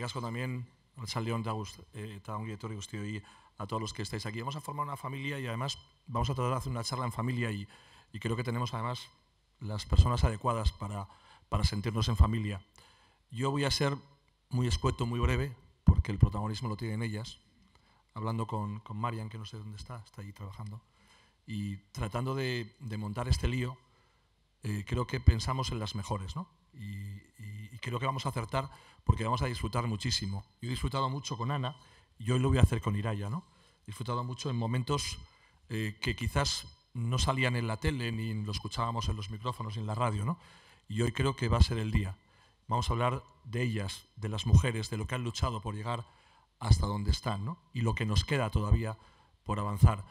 casco también al eh, y a todos los que estáis aquí. Vamos a formar una familia y además vamos a tratar de hacer una charla en familia y, creo que tenemos además las personas adecuadas para, para, sentirnos en familia. Yo voy a ser muy escueto, muy breve, porque el protagonismo lo tienen ellas, hablando con, Marian, que no sé dónde está, está ahí trabajando, y tratando de, montar este lío, eh, creo que pensamos en las mejores, ¿no? y, creo que vamos a acertar porque vamos a disfrutar muchísimo. Yo he disfrutado mucho con Ana y hoy lo voy a hacer con Iraya. ¿no? He disfrutado mucho en momentos eh, que quizás no salían en la tele, ni lo escuchábamos en los micrófonos, ni en la radio. Y hoy creo que va a ser el día. Vamos a hablar de ellas, de las mujeres, de lo que han luchado por llegar hasta donde están y lo que nos queda todavía por avanzar.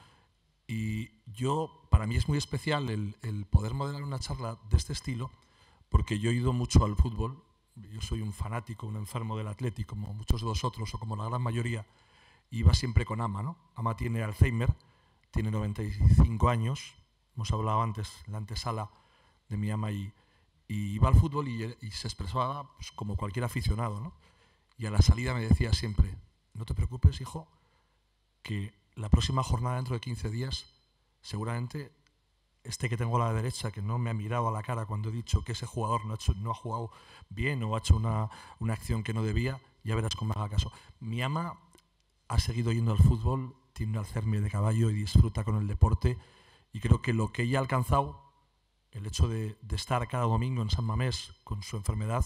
Y yo, para mí es muy especial el, el poder modelar una charla de este estilo porque yo he ido mucho al fútbol, yo soy un fanático, un enfermo del Atlético, como muchos de vosotros o como la gran mayoría, iba siempre con Ama, ¿no? Ama tiene Alzheimer, tiene 95 años, hemos hablado antes, en la antesala de mi ama, y, iba al fútbol y, se expresaba pues, como cualquier aficionado, Y a la salida me decía siempre, no te preocupes, hijo, que la próxima jornada dentro de 15 días seguramente este que tengo a la derecha, que no me ha mirado a la cara cuando he dicho que ese jugador no ha, no ha jugado bien o ha hecho una, una acción que no debía, ya verás cómo haga caso. Mi ama ha seguido yendo al fútbol, tiene un alcerme de caballo y disfruta con el deporte. Y creo que lo que ella ha alcanzado, el hecho de, de estar cada domingo en San Mamés con su enfermedad,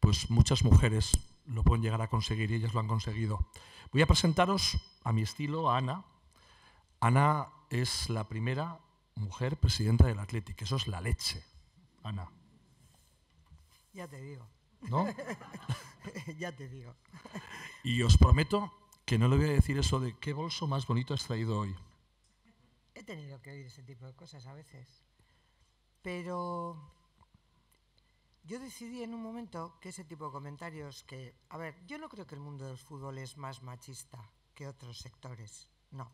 pues muchas mujeres lo pueden llegar a conseguir y ellas lo han conseguido. Voy a presentaros a mi estilo, a Ana. Ana es la primera mujer presidenta del Athletic. Eso es la leche, Ana. Ya te digo. ¿No? ya te digo. y os prometo que no le voy a decir eso de qué bolso más bonito has traído hoy. He tenido que oír ese tipo de cosas a veces. Pero yo decidí en un momento que ese tipo de comentarios que, a ver, yo no creo que el mundo del fútbol es más machista que otros sectores, no.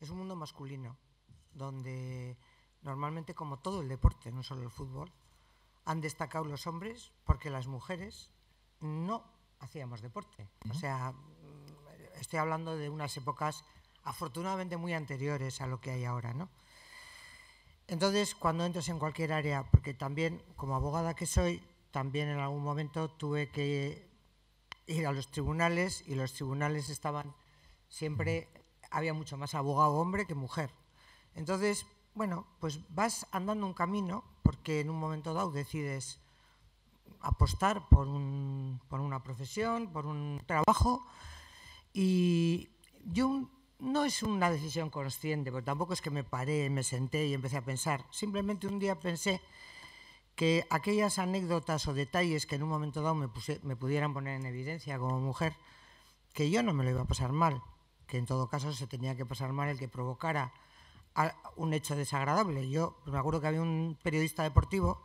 Es un mundo masculino donde normalmente como todo el deporte, no solo el fútbol, han destacado los hombres porque las mujeres no hacíamos deporte. O sea, mm, estoy hablando de unas épocas afortunadamente muy anteriores a lo que hay ahora, ¿no? Entonces, cuando entras en cualquier área, porque también como abogada que soy, también en algún momento tuve que ir a los tribunales y los tribunales estaban siempre había mucho más abogado hombre que mujer. Entonces, bueno, pues vas andando un camino porque en un momento dado decides apostar por, una profesión, por un trabajo y yo no es una decisión consciente, pero tampoco es que me paré, me senté y empecé a pensar. Simplemente un día pensé que aquellas anécdotas o detalles que en un momento dado me, me pudieran poner en evidencia como mujer, que yo no me lo iba a pasar mal, que en todo caso se tenía que pasar mal el que provocara un hecho desagradable. Yo me acuerdo que había un periodista deportivo,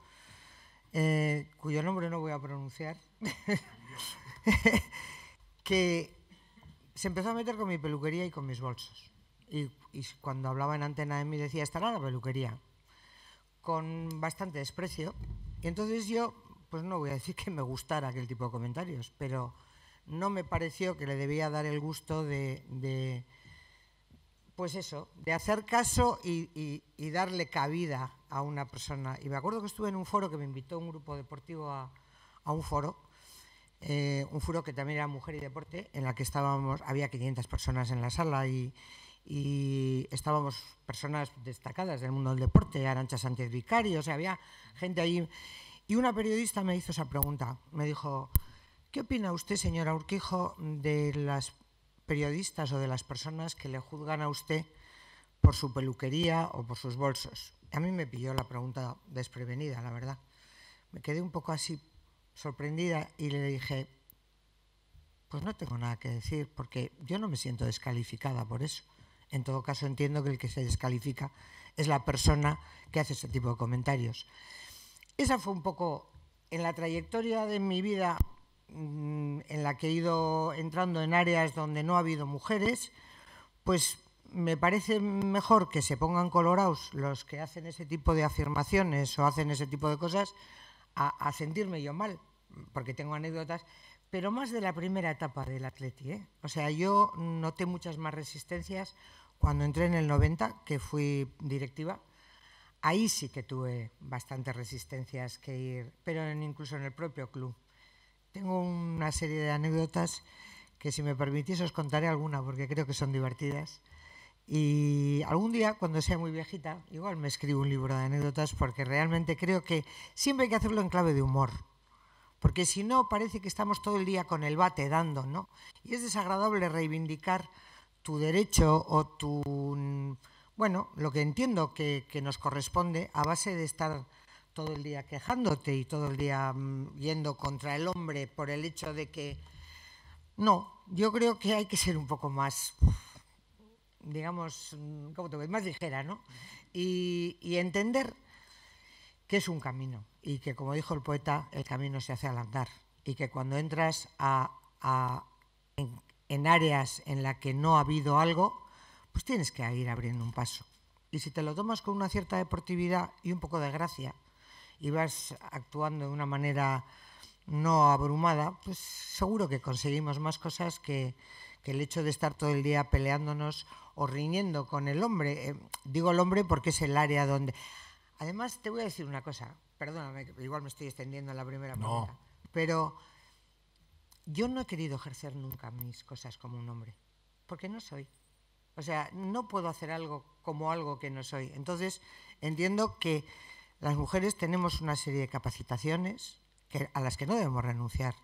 eh, cuyo nombre no voy a pronunciar, que se empezó a meter con mi peluquería y con mis bolsos. Y, cuando hablaba en antena de mí decía, estará la peluquería, con bastante desprecio. Y entonces yo, pues no voy a decir que me gustara aquel tipo de comentarios, pero no me pareció que le debía dar el gusto de pues eso, de hacer caso y, darle cabida a una persona. Y me acuerdo que estuve en un foro que me invitó un grupo deportivo a, un foro, eh, un foro que también era mujer y deporte, en la que estábamos, había 500 personas en la sala y, estábamos personas destacadas del mundo del deporte, Arancha Sánchez Vicario, o sea, había gente allí. Y una periodista me hizo esa pregunta, me dijo, ¿qué opina usted, señora Urquijo, de las periodistas o de las personas que le juzgan a usted por su peluquería o por sus bolsos. A mí me pilló la pregunta desprevenida, la verdad. Me quedé un poco así sorprendida y le dije, pues no tengo nada que decir porque yo no me siento descalificada por eso. En todo caso, entiendo que el que se descalifica es la persona que hace ese tipo de comentarios. Esa fue un poco, en la trayectoria de mi vida Mm, en la que he ido entrando en áreas donde no ha habido mujeres, pues me parece mejor que se pongan colorados los que hacen ese tipo de afirmaciones o hacen ese tipo de cosas a, sentirme yo mal, porque tengo anécdotas, pero más de la primera etapa del atleti. ¿eh? O sea, yo noté muchas más resistencias cuando entré en el 90, que fui directiva. Ahí sí que tuve bastantes resistencias que ir, pero incluso en el propio club tengo una serie de anécdotas que si me permitís os contaré alguna porque creo que son divertidas. Y algún día, cuando sea muy viejita, igual me escribo un libro de anécdotas porque realmente creo que siempre hay que hacerlo en clave de humor. Porque si no, parece que estamos todo el día con el bate dando, ¿no? Y es desagradable reivindicar tu derecho o tu, mm, bueno, lo que entiendo que, que nos corresponde a base de estar todo el día quejándote y todo el día mm, yendo contra el hombre por el hecho de que... No, yo creo que hay que ser un poco más, digamos, mm, ¿cómo te Más ligera, ¿no? Y, entender que es un camino y que, como dijo el poeta, el camino se hace al andar y que cuando entras a, en, en, áreas en las que no ha habido algo, pues tienes que ir abriendo un paso. Y si te lo tomas con una cierta deportividad y un poco de gracia, y vas actuando de una manera no abrumada, pues seguro que conseguimos más cosas que, el hecho de estar todo el día peleándonos o riñendo con el hombre. Eh, digo el hombre porque es el área donde... Además, te voy a decir una cosa, perdóname, igual me estoy extendiendo en la primera pregunta, pero yo no he querido ejercer nunca mis cosas como un hombre, porque no soy. O sea, no puedo hacer algo como algo que no soy. Entonces, entiendo que las mujeres tenemos una serie de capacitaciones a las que no debemos renunciar,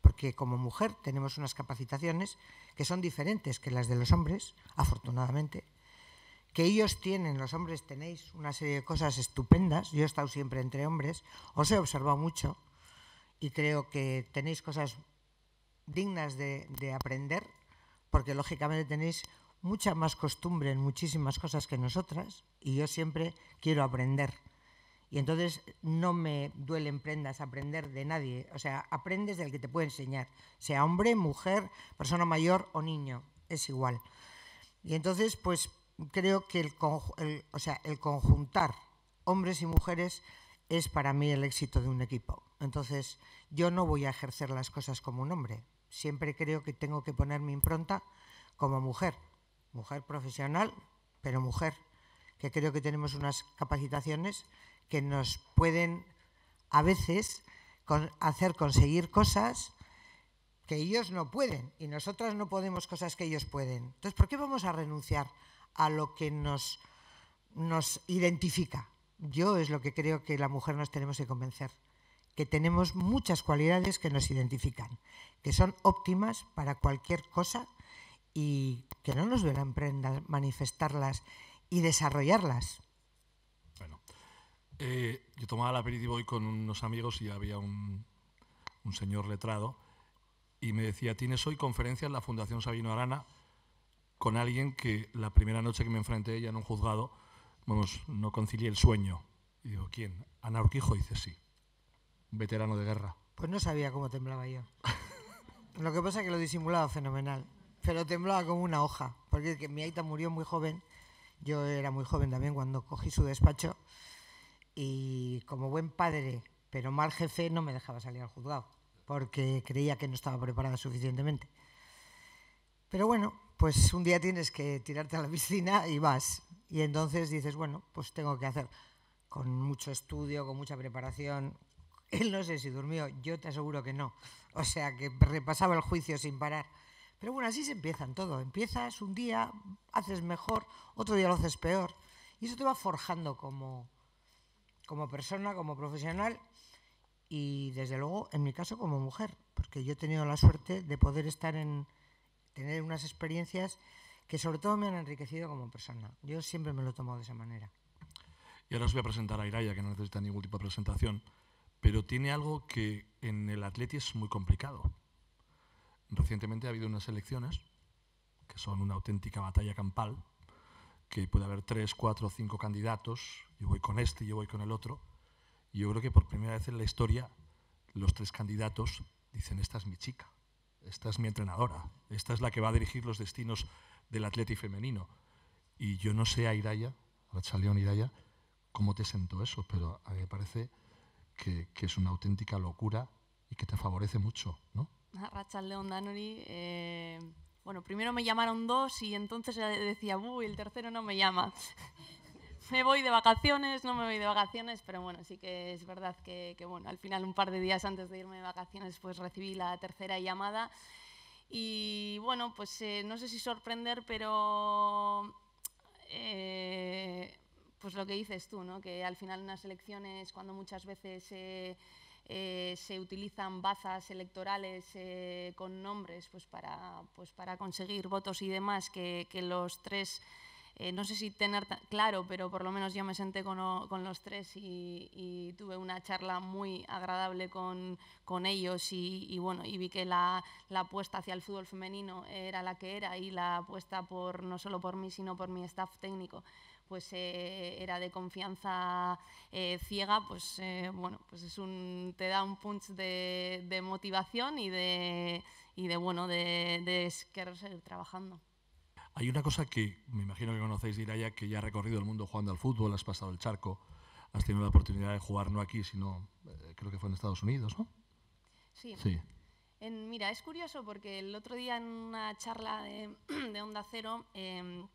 porque como mujer tenemos unas capacitaciones que son diferentes que las de los hombres, afortunadamente, que ellos tienen, los hombres tenéis una serie de cosas estupendas, yo he estado siempre entre hombres, os he observado mucho y creo que tenéis cosas dignas de aprender, porque lógicamente tenéis mucha más costumbre en muchísimas cosas que nosotras y yo siempre quiero aprender y entonces no me duelen prendas aprender de nadie. O sea, aprendes del que te puede enseñar, sea hombre, mujer, persona mayor o niño, es igual. Y entonces, pues creo que el, o sea, el conjuntar hombres y mujeres es para mí el éxito de un equipo. Entonces, yo no voy a ejercer las cosas como un hombre. Siempre creo que tengo que poner mi impronta como mujer, mujer profesional, pero mujer, que creo que tenemos unas capacitaciones que nos pueden a veces hacer conseguir cosas que ellos no pueden y nosotras no podemos cosas que ellos pueden. Entonces, ¿por qué vamos a renunciar a lo que nos, nos identifica? Yo es lo que creo que la mujer nos tenemos que convencer, que tenemos muchas cualidades que nos identifican, que son óptimas para cualquier cosa y que no nos duela manifestarlas y desarrollarlas. Eh, yo tomaba el aperitivo hoy con unos amigos y había un, señor letrado y me decía, tienes hoy conferencia en la Fundación Sabino Arana con alguien que la primera noche que me enfrenté a ella en un juzgado, vamos, no concilié el sueño. Y digo, ¿quién? Ana Urquijo dice sí, veterano de guerra. Pues no sabía cómo temblaba yo. lo que pasa es que lo disimulaba fenomenal, pero temblaba como una hoja, porque mi aita murió muy joven, yo era muy joven también cuando cogí su despacho, y como buen padre, pero mal jefe, no me dejaba salir al juzgado, porque creía que no estaba preparada suficientemente. Pero bueno, pues un día tienes que tirarte a la piscina y vas. Y entonces dices, bueno, pues tengo que hacer con mucho estudio, con mucha preparación. Él no sé si durmió, yo te aseguro que no. O sea, que repasaba el juicio sin parar. Pero bueno, así se empiezan todo. Empiezas un día, haces mejor, otro día lo haces peor. Y eso te va forjando como, como persona, como profesional y desde luego, en mi caso, como mujer, porque yo he tenido la suerte de poder estar en, tener unas experiencias que sobre todo me han enriquecido como persona. Yo siempre me lo tomo de esa manera. Y ahora os voy a presentar a Iraya, que no necesita ningún tipo de presentación, pero tiene algo que en el atleti es muy complicado. Recientemente ha habido unas elecciones que son una auténtica batalla campal, que puede haber tres, cuatro, cinco candidatos, yo voy con este, yo voy con el otro, y yo creo que por primera vez en la historia los tres candidatos dicen, esta es mi chica, esta es mi entrenadora, esta es la que va a dirigir los destinos del atleti femenino. Y yo no sé a Iraya, a León Iraya, cómo te sentó eso, pero a mí me parece que, es una auténtica locura y que te favorece mucho, ¿no? Arratxalde Danuri bueno, primero me llamaron dos y entonces decía, uy, el tercero no me llama. me voy de vacaciones, no me voy de vacaciones, pero bueno, sí que es verdad que, bueno, al final un par de días antes de irme de vacaciones pues recibí la tercera llamada y bueno, pues eh, no sé si sorprender, pero eh, pues lo que dices tú, ¿no? Que al final en las elecciones cuando muchas veces... Eh, eh, se utilizan bazas electorales eh, con nombres pues, pues para, conseguir votos y demás, que, los tres, eh, no sé si tener claro, pero por lo menos yo me senté con, los tres y, tuve una charla muy agradable con, ellos y, y, vi que la, apuesta hacia el fútbol femenino era la que era y la apuesta por, no solo por mí, sino por mi staff técnico pues eh, era de confianza eh, ciega, pues eh, bueno, pues es un, te da un punch de, motivación y de, y de bueno, de, querer seguir trabajando. Hay una cosa que me imagino que conocéis, Iraya, que ya ha recorrido el mundo jugando al fútbol, has pasado el charco, has tenido la oportunidad de jugar no aquí, sino creo que fue en Estados Unidos, ¿no? Sí. mira, es curioso porque el otro día en una charla de, de Onda Cero em,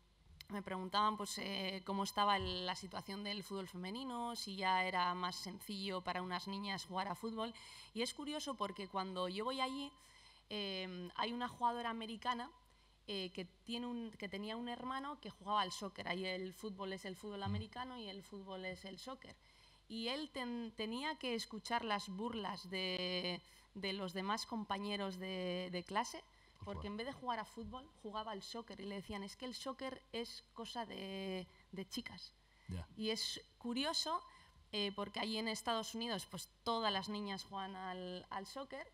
me preguntaban pues, eh, cómo estaba la situación del fútbol femenino, si ya era más sencillo para unas niñas jugar a fútbol. Y es curioso porque cuando yo voy allí em, hay una jugadora americana eh, que, tiene un, que tenía un hermano que jugaba al soccer. Ahí el fútbol es el fútbol americano y el fútbol es el soccer. Y él tenía que escuchar las burlas de, los demás compañeros de clase porque en vez de jugar a fútbol, jugaba al soccer y le decían, es que el soccer es cosa de, de chicas. Y es curioso eh, porque allí en Estados Unidos pues todas las niñas juegan al, al soccer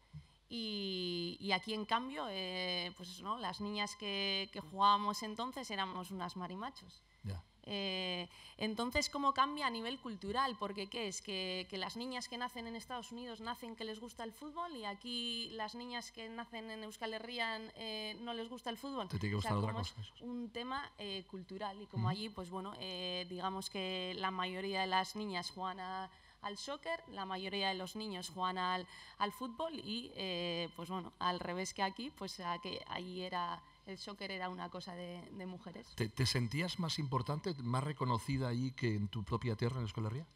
y, aquí en cambio eh, pues ¿no? las niñas que jugábamos entonces éramos unas marimachos. Eh, entonces, ¿cómo cambia a nivel cultural? Porque ¿qué es? Que, las niñas que nacen en Estados Unidos nacen que les gusta el fútbol y aquí las niñas que nacen en Euskal Herria eh, no les gusta el fútbol. tiene que gustar otra cosa. Es un tema eh, cultural y como allí, pues bueno, digamos que la mayoría de las niñas juegan al soccer, la mayoría de los niños juegan al, fútbol y, pues bueno, al revés que aquí, pues que allí era el soccer era una cosa de, mujeres. ¿Te, sentías más importante, más reconocida allí que en tu propia tierra, en la escolaría?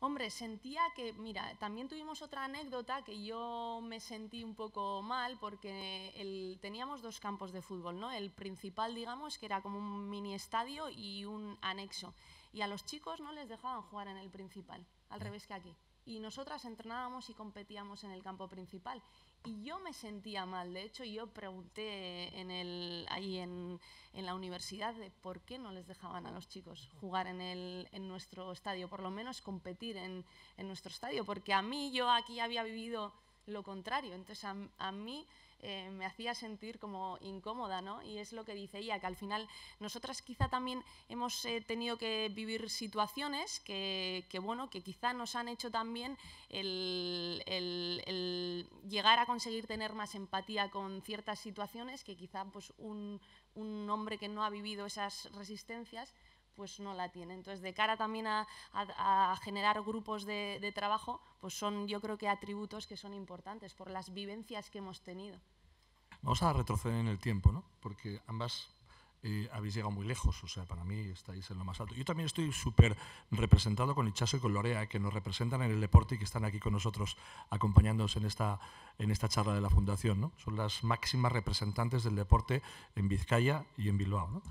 Hombre, sentía que, mira, también tuvimos otra anécdota que yo me sentí un poco mal porque teníamos dos campos de fútbol, ¿no? El principal, digamos, que era como un mini estadio y un anexo. Y a los chicos no les dejaban jugar en el principal, al revés que aquí. Y nosotras entrenábamos y competíamos en el campo principal y yo me sentía mal. De hecho, yo pregunté en el, ahí en, en, la universidad de por qué no les dejaban a los chicos jugar en, el, en nuestro estadio, por lo menos competir en, nuestro estadio, porque a mí yo aquí había vivido lo contrario. Entonces, a, a mí eh, me hacía sentir como incómoda, ¿no? Y es lo que dice ella, que al final nosotras quizá también hemos eh, tenido que vivir situaciones que, bueno, que quizá nos han hecho también el, llegar a conseguir tener más empatía con ciertas situaciones que quizá pues, un hombre que no ha vivido esas resistencias pues no la tiene. Entonces, de cara también a, generar grupos de, trabajo, pues son yo creo que atributos que son importantes por las vivencias que hemos tenido. Vamos a retroceder en el tiempo, ¿no? Porque ambas eh, habéis llegado muy lejos, o sea, para mí estáis en lo más alto. Yo también estoy súper representado con Ichazo y con Lorea, eh, que nos representan en el deporte y que están aquí con nosotros acompañándonos en esta, en esta charla de la Fundación. ¿no? Son las máximas representantes del deporte en Vizcaya y en Bilbao. ¿no?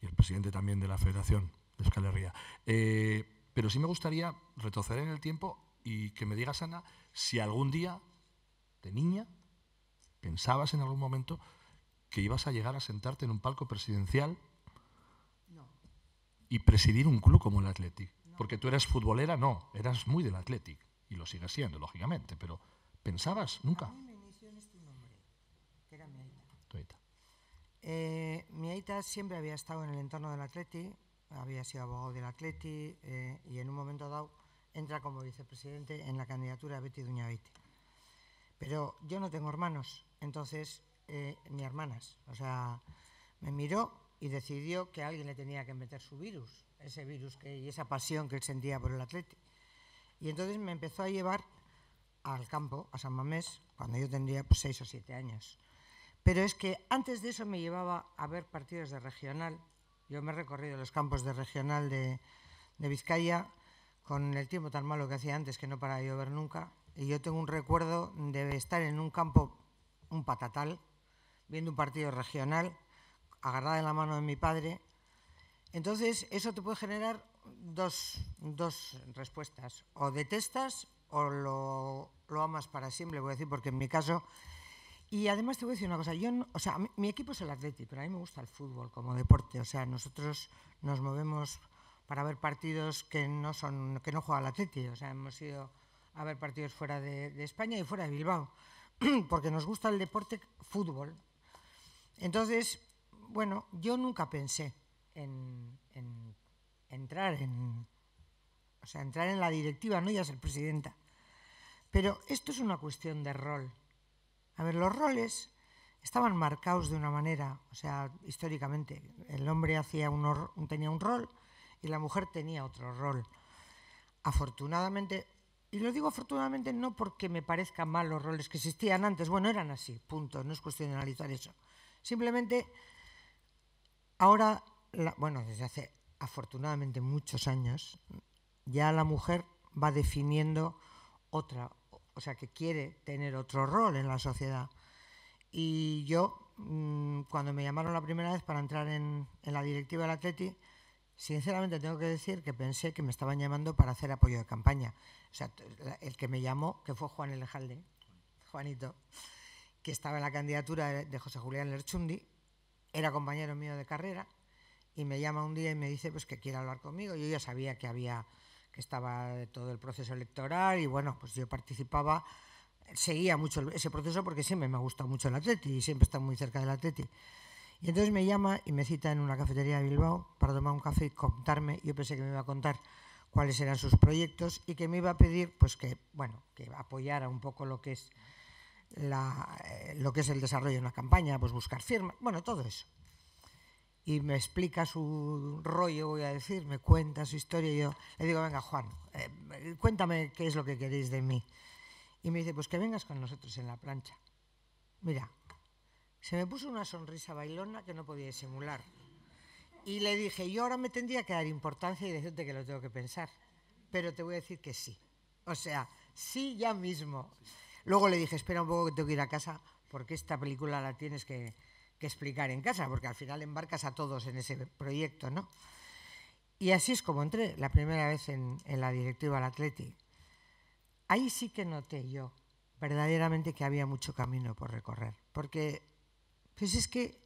y el presidente también de la Federación de Escalería. Eh, pero sí me gustaría retroceder en el tiempo y que me digas, Ana, si algún día, de niña, pensabas en algún momento que ibas a llegar a sentarte en un palco presidencial y presidir un club como el Athletic. Porque tú eras futbolera, no, eras muy del Athletic y lo sigues siendo, lógicamente, pero ¿pensabas nunca? Eh, mi aita siempre había estado en el entorno del Atleti, había sido abogado del Atleti eh, y en un momento dado entra como vicepresidente en la candidatura Betty Duñaviti Pero yo no tengo hermanos, entonces eh, ni hermanas. O sea, me miró y decidió que alguien le tenía que meter su virus, ese virus que, y esa pasión que él sentía por el Atleti. Y entonces me empezó a llevar al campo, a San Mamés, cuando yo tendría pues, seis o siete años. Pero es que antes de eso me llevaba a ver partidos de regional. Yo me he recorrido los campos de regional de, Vizcaya con el tiempo tan malo que hacía antes que no para de llover nunca. Y yo tengo un recuerdo de estar en un campo, un patatal, viendo un partido regional, agarrada en la mano de mi padre. Entonces, eso te puede generar dos, dos respuestas. O detestas o lo, lo amas para siempre, voy a decir, porque en mi caso y además te voy a decir una cosa, yo, o sea, mi, equipo es el Atleti, pero a mí me gusta el fútbol como deporte, o sea, nosotros nos movemos para ver partidos que no son que no juega el Atleti, o sea, hemos ido a ver partidos fuera de, España y fuera de Bilbao, porque nos gusta el deporte fútbol. Entonces, bueno, yo nunca pensé en, entrar en o sea, entrar en la directiva, no ya ser presidenta. Pero esto es una cuestión de rol. A ver, los roles estaban marcados de una manera, o sea, históricamente. El hombre tenía un rol y la mujer tenía otro rol. Afortunadamente, y lo digo afortunadamente no porque me parezcan mal los roles que existían antes, bueno, eran así, punto, no es cuestión de analizar eso. Simplemente, ahora, bueno, desde hace afortunadamente muchos años, ya la mujer va definiendo otra, o sea, que quiere tener otro rol en la sociedad. Y yo, mm, cuando me llamaron la primera vez para entrar en, la directiva del Atleti, sinceramente tengo que decir que pensé que me estaban llamando para hacer apoyo de campaña. O sea, el que me llamó, que fue Juan Elejalde, Juanito, que estaba en la candidatura de José Julián Lerchundi, era compañero mío de carrera, y me llama un día y me dice pues que quiere hablar conmigo. Yo ya sabía que había estaba todo el proceso electoral y bueno, pues yo participaba, seguía mucho ese proceso porque siempre me ha gustado mucho el atleti y siempre está muy cerca del atleti. Y entonces me llama y me cita en una cafetería de Bilbao para tomar un café y contarme, yo pensé que me iba a contar cuáles eran sus proyectos y que me iba a pedir pues que, bueno, que apoyara un poco lo que es eh, lo que es el desarrollo de la campaña, pues buscar firmas, bueno, todo eso y me explica su rollo, voy a decir, me cuenta su historia. Y yo le digo, venga, Juan, eh, cuéntame qué es lo que queréis de mí. Y me dice, pues que vengas con nosotros en la plancha. Mira, se me puso una sonrisa bailona que no podía disimular. Y le dije, yo ahora me tendría que dar importancia y decirte que lo tengo que pensar, pero te voy a decir que sí. O sea, sí ya mismo. Luego le dije, espera un poco que tengo que ir a casa porque esta película la tienes que, que explicar en casa, porque al final embarcas a todos en ese proyecto, ¿no? Y así es como entré la primera vez en, la directiva del Atleti. Ahí sí que noté yo verdaderamente que había mucho camino por recorrer, porque pues es que,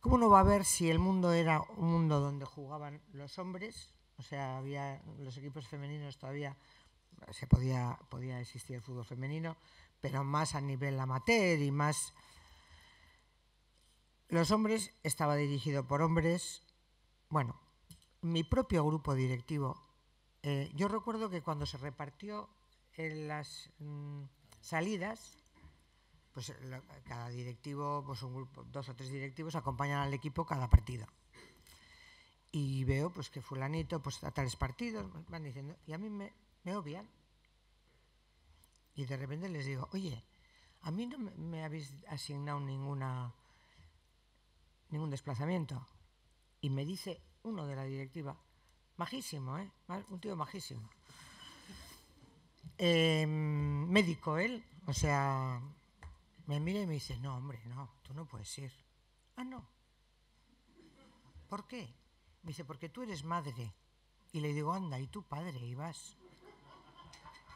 ¿cómo no va a ver si el mundo era un mundo donde jugaban los hombres? O sea, había los equipos femeninos todavía, se podía, podía existir el fútbol femenino, pero más a nivel amateur y más los hombres estaba dirigido por hombres. Bueno, mi propio grupo directivo. Eh, yo recuerdo que cuando se repartió en las mm, salidas, pues cada directivo, pues un grupo, dos o tres directivos acompañan al equipo cada partido. Y veo pues que fulanito pues a tales partidos pues, van diciendo y a mí me, obvian. Y de repente les digo, oye, a mí no me, me habéis asignado ninguna ningún desplazamiento. Y me dice uno de la directiva, majísimo, ¿eh? un tío majísimo. Em, médico él, o sea, me mira y me dice, no, hombre, no, tú no puedes ir. Ah, no. ¿Por qué? Me dice, porque tú eres madre. Y le digo, anda, y tú padre, y vas.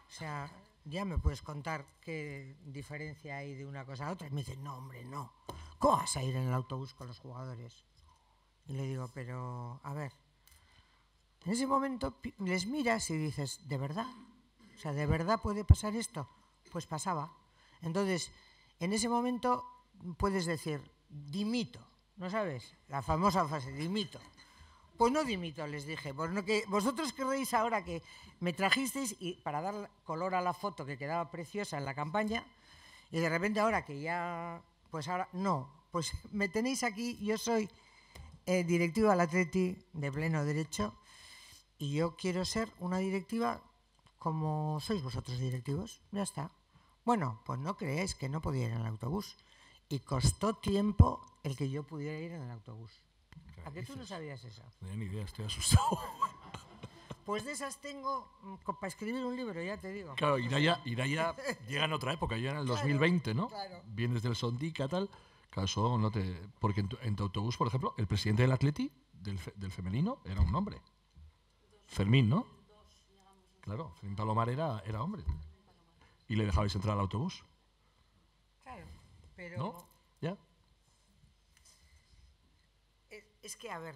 O sea, ya me puedes contar qué diferencia hay de una cosa a otra. Y me dice, no, hombre, no coas a ir en el autobús con los jugadores. Y le digo, pero a ver, en ese momento les miras y dices, ¿de verdad? O sea, ¿de verdad puede pasar esto? Pues pasaba. Entonces, en ese momento puedes decir, dimito, ¿no sabes? La famosa frase, dimito. Pues no dimito, les dije. vosotros creéis ahora que me trajisteis y para dar color a la foto que quedaba preciosa en la campaña y de repente ahora que ya pues ahora, no, pues me tenéis aquí, yo soy eh, directiva del Atleti de pleno derecho y yo quiero ser una directiva como sois vosotros directivos, ya está. Bueno, pues no creáis que no podía ir en el autobús. Y costó tiempo el que yo pudiera ir en el autobús. ¿A qué tú no sabías eso? No tenía ni idea, estoy asustado. Pues de esas tengo mm, para escribir un libro, ya te digo. Claro, Iraya, Iraya llega en otra época, llega en el 2020, ¿no? Claro. Vienes del Sondica, tal. Caso, no te. Porque en tu, autobús, por ejemplo, el presidente del Atleti, del, femenino, era un hombre. Fermín, ¿no? Claro, Fermín Palomar era, era hombre. Y le dejabais entrar al autobús. Claro, pero. ¿Ya? Es que, a ver,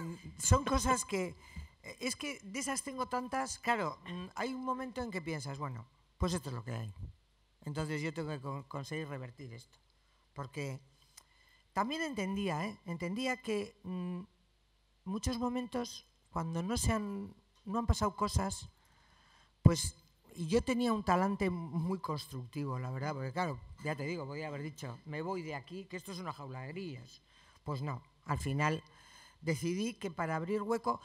son cosas que es que de esas tengo tantas, claro, mm, hay un momento en que piensas, bueno, pues esto es lo que hay. Entonces yo tengo que conseguir revertir esto. Porque también entendía, ¿eh? entendía que mm, muchos momentos cuando no se han, no han pasado cosas, pues y yo tenía un talante muy constructivo, la verdad, porque claro, ya te digo, podía haber dicho, me voy de aquí, que esto es una jaula de Pues no, al final decidí que para abrir hueco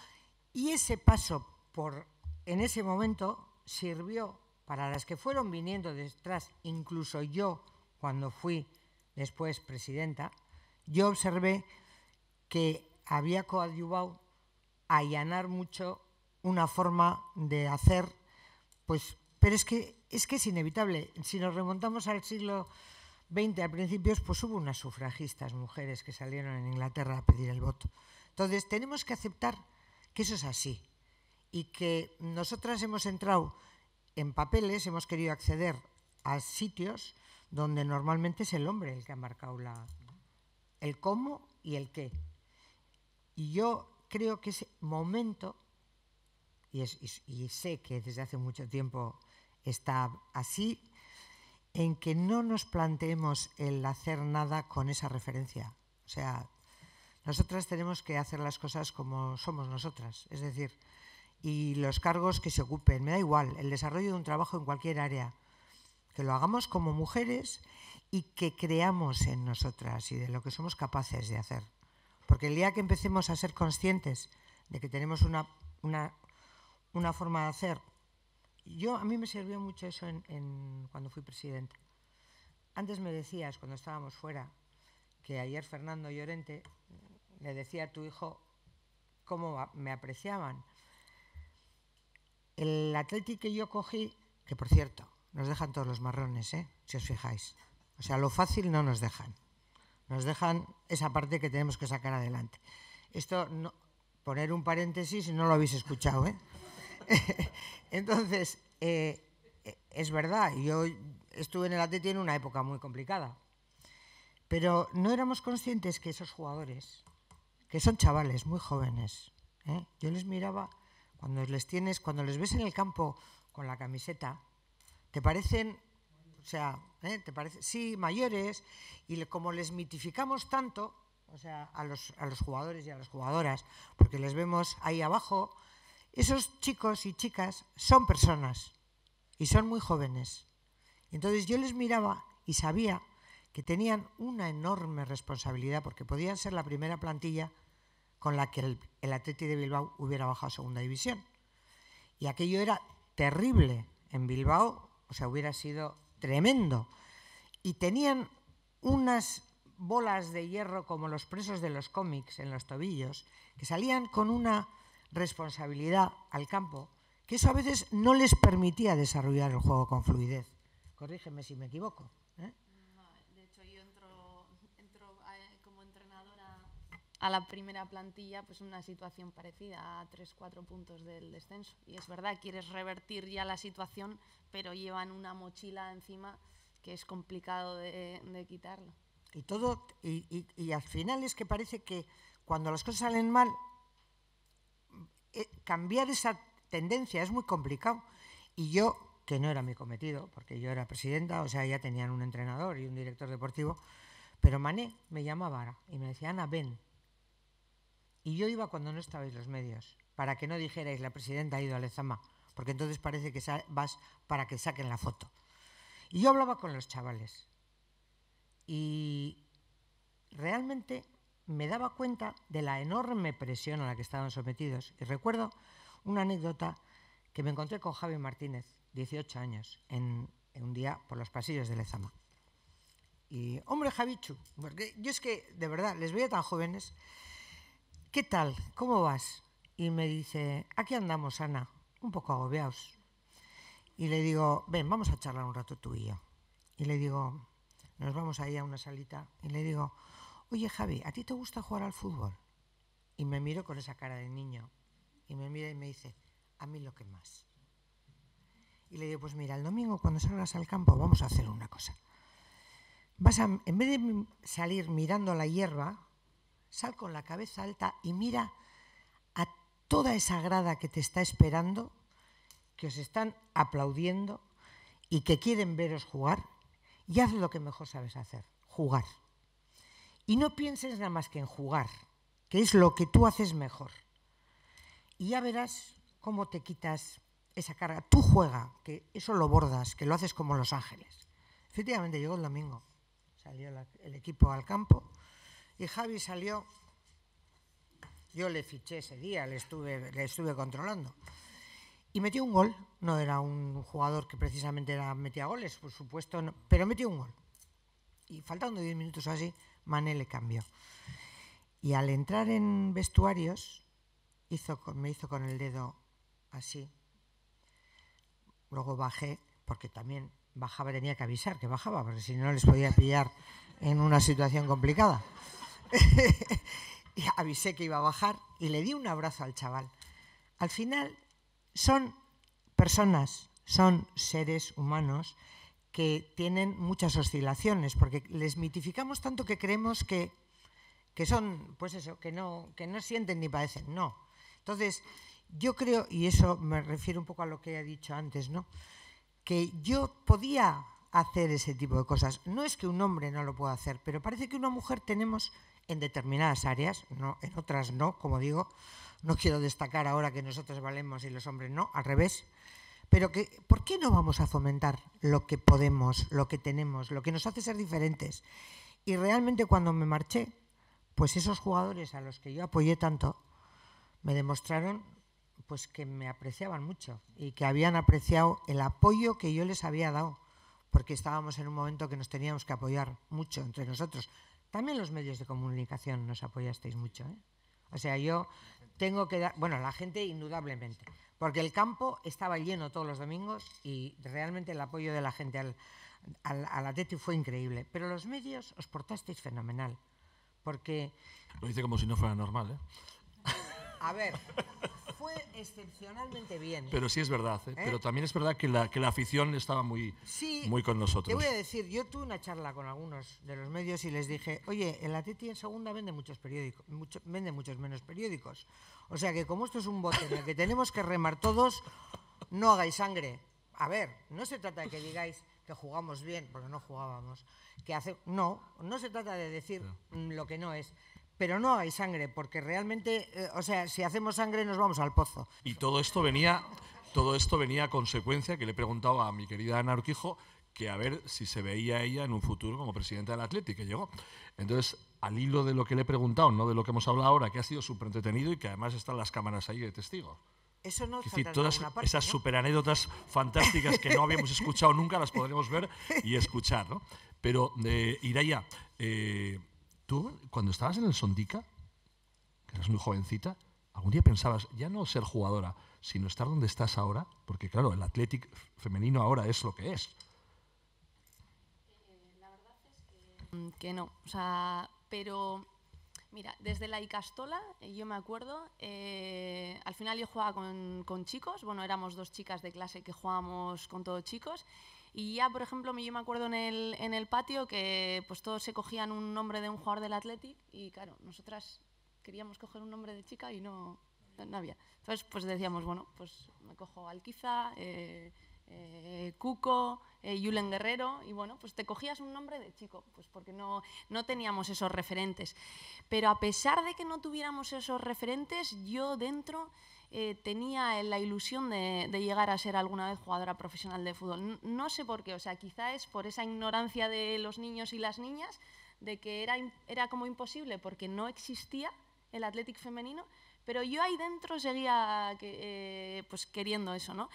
y ese paso por, en ese momento sirvió para las que fueron viniendo detrás, incluso yo cuando fui después presidenta, yo observé que había coadyuvado a allanar mucho una forma de hacer, pues, pero es que es que es inevitable. Si nos remontamos al siglo XX, a principios, pues hubo unas sufragistas mujeres que salieron en Inglaterra a pedir el voto. Entonces, tenemos que aceptar que eso es así y que nosotras hemos entrado en papeles, hemos querido acceder a sitios donde normalmente es el hombre el que ha marcado la, el cómo y el qué. Y yo creo que ese momento, y, y sé que desde hace mucho tiempo está así, en que no nos planteemos el hacer nada con esa referencia. O sea, nosotras tenemos que hacer las cosas como somos nosotras, es decir, y los cargos que se ocupen, me da igual, el desarrollo de un trabajo en cualquier área, que lo hagamos como mujeres y que creamos en nosotras y de lo que somos capaces de hacer. Porque el día que empecemos a ser conscientes de que tenemos una, una, una forma de hacer, yo a mí me sirvió mucho eso en, en, cuando fui presidenta. Antes me decías, cuando estábamos fuera, que ayer Fernando Llorente le decía a tu hijo cómo me apreciaban. El Atlético que yo cogí, que por cierto, nos dejan todos los marrones, ¿eh? si os fijáis. O sea, lo fácil no nos dejan. Nos dejan esa parte que tenemos que sacar adelante. Esto, poner un paréntesis, no lo habéis escuchado. ¿eh? Entonces, eh, eh, es verdad, yo estuve en el Atleti en una época muy complicada. Pero no éramos conscientes que esos jugadores que son chavales muy jóvenes. ¿eh? Yo les miraba, cuando les tienes, cuando les ves en el campo con la camiseta, te parecen, o sea, ¿eh? te parecen, sí, mayores, y como les mitificamos tanto, o sea, a los, a los jugadores y a las jugadoras, porque les vemos ahí abajo, esos chicos y chicas son personas y son muy jóvenes. Entonces yo les miraba y sabía que tenían una enorme responsabilidad porque podían ser la primera plantilla con la que el, Atleti de Bilbao hubiera bajado a segunda división. Y aquello era terrible en Bilbao, o sea, hubiera sido tremendo. Y tenían unas bolas de hierro como los presos de los cómics en los tobillos, que salían con una responsabilidad al campo, que eso a veces no les permitía desarrollar el juego con fluidez. Corrígeme si me equivoco. a la primera plantilla pues una situación parecida a tres, cuatro puntos del descenso. Y es verdad, quieres revertir ya la situación, pero llevan una mochila encima que es complicado de, quitarlo. Y todo, y, al final es que parece que cuando las cosas salen mal, eh, cambiar esa tendencia es muy complicado. Y yo, que no era mi cometido, porque yo era presidenta, o sea, ya tenían un entrenador y un director deportivo, pero Mané me llamaba y me decía, Ana, ven, y yo iba cuando no estabais los medios, para que no dijerais la presidenta ha ido a Lezama, porque entonces parece que vas para que saquen la foto. Y yo hablaba con los chavales y realmente me daba cuenta de la enorme presión a la que estaban sometidos. Y recuerdo una anécdota que me encontré con Javi Martínez, 18 años, en, un día por los pasillos de Lezama. Y, hombre, Javichu, porque yo es que, de verdad, les veía tan jóvenes ¿qué tal? ¿Cómo vas? Y me dice, aquí andamos, Ana, un poco agobiados. Y le digo, ven, vamos a charlar un rato tú y yo. Y le digo, nos vamos ahí a una salita. Y le digo, oye Javi, ¿a ti te gusta jugar al fútbol? Y me miro con esa cara de niño. Y me mira y me dice, a mí lo que más. Y le digo, pues mira, el domingo cuando salgas al campo vamos a hacer una cosa. Vas a, en vez de salir mirando la hierba, sal con la cabeza alta y mira a toda esa grada que te está esperando, que os están aplaudiendo y que quieren veros jugar, y haz lo que mejor sabes hacer, jugar. Y no pienses nada más que en jugar, que es lo que tú haces mejor. Y ya verás cómo te quitas esa carga. Tú juega, que eso lo bordas, que lo haces como Los Ángeles. Efectivamente, llegó el domingo, salió el equipo al campo y Javi salió, yo le fiché ese día, le estuve, le estuve controlando. Y metió un gol, no era un jugador que precisamente era, metía goles, por supuesto, pero metió un gol. Y faltando 10 minutos o así, Mané le cambió. Y al entrar en vestuarios, hizo, me hizo con el dedo así. Luego bajé, porque también bajaba, tenía que avisar que bajaba, porque si no les podía pillar en una situación complicada. y avisé que iba a bajar y le di un abrazo al chaval. Al final son personas, son seres humanos que tienen muchas oscilaciones, porque les mitificamos tanto que creemos que, son, pues eso, que no, que no sienten ni padecen. No. Entonces, yo creo, y eso me refiero un poco a lo que he dicho antes, ¿no? que yo podía hacer ese tipo de cosas. No es que un hombre no lo pueda hacer, pero parece que una mujer tenemos en determinadas áreas, no, en otras no, como digo, no quiero destacar ahora que nosotros valemos y los hombres no, al revés, pero que, ¿por qué no vamos a fomentar lo que podemos, lo que tenemos, lo que nos hace ser diferentes? Y realmente cuando me marché, pues esos jugadores a los que yo apoyé tanto me demostraron pues que me apreciaban mucho y que habían apreciado el apoyo que yo les había dado, porque estábamos en un momento que nos teníamos que apoyar mucho entre nosotros, también los medios de comunicación nos apoyasteis mucho. ¿eh? O sea, yo tengo que dar, bueno, la gente indudablemente, porque el campo estaba lleno todos los domingos y realmente el apoyo de la gente a la al fue increíble. Pero los medios os portasteis fenomenal, porque... Lo dice como si no fuera normal, ¿eh? A ver, fue excepcionalmente bien. Pero sí es verdad, ¿eh? ¿Eh? pero también es verdad que la, que la afición estaba muy, muy con nosotros. Te voy a decir, yo tuve una charla con algunos de los medios y les dije, oye, el Atleti en segunda vende muchos periódicos, vende muchos menos periódicos. O sea que como esto es un bote en el que tenemos que remar todos, no hagáis sangre. A ver, no se trata de que digáis que jugamos bien, porque no jugábamos, que hace, no, no se trata de decir lo que no es, pero no hay sangre, porque realmente, eh, o sea, si hacemos sangre nos vamos al pozo. Y todo esto venía, todo esto venía a consecuencia que le he preguntado a mi querida Ana Urquijo que a ver si se veía ella en un futuro como presidenta del Atlético, que llegó. Entonces, al hilo de lo que le he preguntado, no de lo que hemos hablado ahora, que ha sido súper entretenido y que además están las cámaras ahí de testigo. Eso no es decir, todas esas superanécdotas anécdotas fantásticas que no habíamos escuchado nunca las podremos ver y escuchar. ¿no? Pero, eh, Iraya, eh, Tú, cuando estabas en el Sondica, que eras muy jovencita, ¿algún día pensabas ya no ser jugadora, sino estar donde estás ahora? Porque claro, el Athletic femenino ahora es lo que es. Eh, la verdad es que... Mm, que no, o sea, pero Mira, desde la Icastola, yo me acuerdo, eh, al final yo jugaba con, con, chicos, bueno, éramos dos chicas de clase que jugábamos con todos chicos, y ya, por ejemplo, yo me acuerdo en el, en el patio que pues todos se cogían un nombre de un jugador del Athletic y claro, nosotras queríamos coger un nombre de chica y no, había. Entonces, pues decíamos, bueno, pues me cojo Alquiza, eh, eh, Cuco, eh, Yulen Guerrero, y bueno, pues te cogías un nombre de chico, pues porque no, no teníamos esos referentes. Pero a pesar de que no tuviéramos esos referentes, yo dentro eh, tenía la ilusión de, llegar a ser alguna vez jugadora profesional de fútbol. No, sé por qué, o sea, quizá es por esa ignorancia de los niños y las niñas, de que era, era como imposible porque no existía el Athletic femenino, pero yo ahí dentro seguía que, eh, pues queriendo eso, ¿no?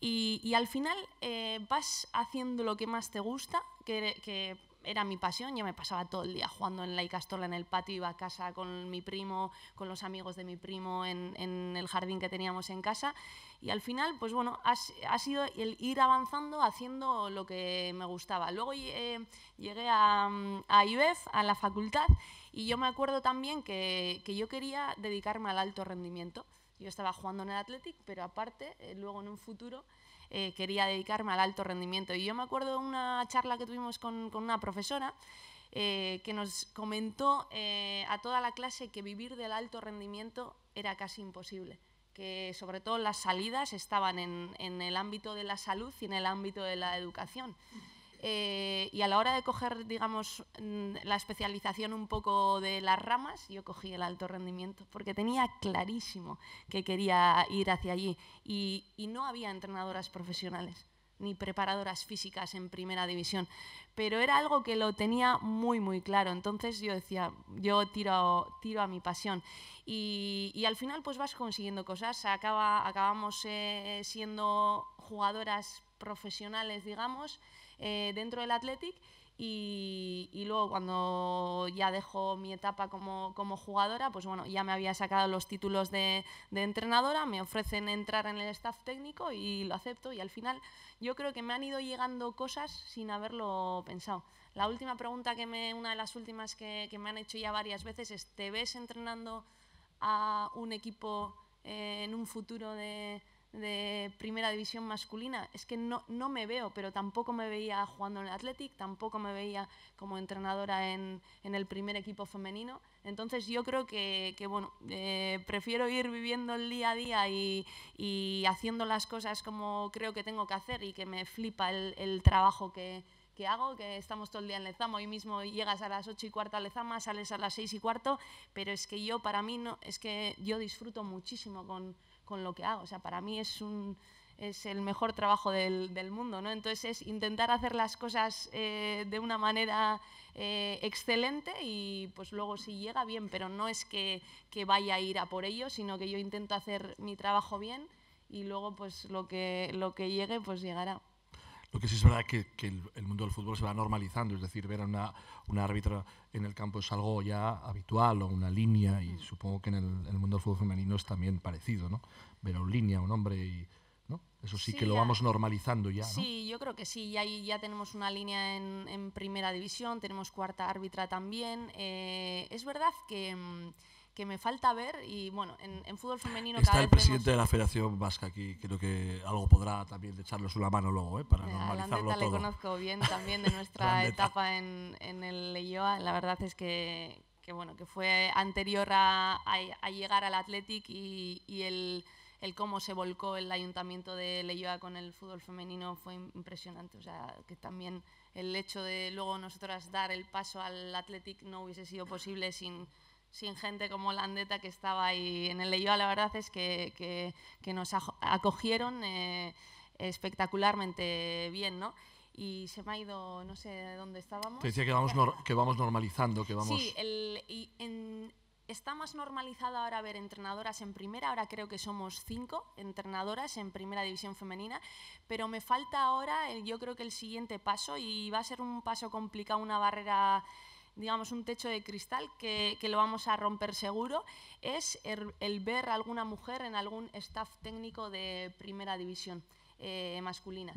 Y, al final eh, vas haciendo lo que más te gusta, que era mi pasión, yo me pasaba todo el día jugando en la Icastola en el patio, iba a casa con mi primo, con los amigos de mi primo en, en el jardín que teníamos en casa y al final, pues bueno, ha, sido el ir avanzando haciendo lo que me gustaba. Luego eh, llegué a, a IBEF, a la facultad, y yo me acuerdo también que, que yo quería dedicarme al alto rendimiento. Yo estaba jugando en el Athletic, pero aparte, eh, luego en un futuro eh, quería dedicarme al alto rendimiento. Y yo me acuerdo de una charla que tuvimos con, una profesora eh, que nos comentó eh, a toda la clase que vivir del alto rendimiento era casi imposible que sobre todo las salidas estaban en el ámbito de la salud y en el ámbito de la educación. Eh, y a la hora de coger, digamos, mm, la especialización un poco de las ramas, yo cogí el alto rendimiento, porque tenía clarísimo que quería ir hacia allí. Y, no había entrenadoras profesionales ni preparadoras físicas en primera división, pero era algo que lo tenía muy, muy claro. Entonces yo decía, yo tiro, tiro a mi pasión. Y, al final pues vas consiguiendo cosas, Acaba, acabamos eh, siendo jugadoras profesionales, digamos, eh, dentro del Athletic. Y, luego cuando ya dejo mi etapa como, jugadora, pues bueno, ya me había sacado los títulos de, entrenadora, me ofrecen entrar en el staff técnico y lo acepto y al final yo creo que me han ido llegando cosas sin haberlo pensado. La última pregunta que me, una de las últimas que, me han hecho ya varias veces es, ¿te ves entrenando a un equipo eh, en un futuro de, de primera división masculina. Es que no, no me veo, pero tampoco me veía jugando en el Athletic, tampoco me veía como entrenadora en, en el primer equipo femenino. Entonces yo creo que, que bueno, eh, prefiero ir viviendo el día a día y, y, haciendo las cosas como creo que tengo que hacer y que me flipa el, el trabajo que, que hago, que estamos todo el día en Lezama, hoy mismo llegas a las 8 y cuarto a Lezama, sales a las 6 y cuarto, pero es que yo, para mí, no, es que yo disfruto muchísimo con, con lo que hago. O sea, para mí es, un, es el mejor trabajo del, mundo, ¿no? Entonces es intentar hacer las cosas eh, de una manera eh, excelente y pues luego si llega bien, pero no es que, que vaya a ir a por ello, sino que yo intento hacer mi trabajo bien y luego pues lo que, lo que llegue pues llegará. Lo que sí es verdad que, que el, mundo del fútbol se va normalizando, es decir, ver a una, árbitra en el campo es algo ya habitual o una línea, y supongo que en el, mundo del fútbol femenino es también parecido, ¿no? Ver a una línea, un hombre y, ¿No? Eso sí, que lo vamos normalizando ya. Sí, yo creo que sí. Ya, ya tenemos una línea en, primera división, tenemos cuarta árbitra también. Eh, es verdad que mm, que me falta ver y bueno, en, fútbol femenino... Está el presidente de la Federación Vasca aquí, creo que algo podrá también echarnos una mano luego, ¿eh? para eh, normalizarlo todo. le conozco bien también de nuestra etapa en, en el Leyoa. la verdad es que, que bueno, que fue anterior a, a, llegar al Athletic y, y el, el, cómo se volcó el ayuntamiento de Leyoa con el fútbol femenino fue impresionante. O sea, que también el hecho de luego nosotras dar el paso al Athletic no hubiese sido posible sin sin gente como Landeta que estaba ahí en el Leyoa. La verdad es que, nos acogieron eh, espectacularmente bien, ¿no? Y se me ha ido, no sé dónde estábamos. Te decía que vamos, que vamos normalizando, que vamos... Sí, el, está más normalizado ahora ver entrenadoras en primera, ahora creo que somos cinco entrenadoras en primera división femenina, pero me falta ahora, eh, yo creo que el siguiente paso, y va a ser un paso complicado, una barrera digamos, un techo de cristal que, lo vamos a romper seguro, es el, ver a alguna mujer en algún staff técnico de primera división eh, masculina.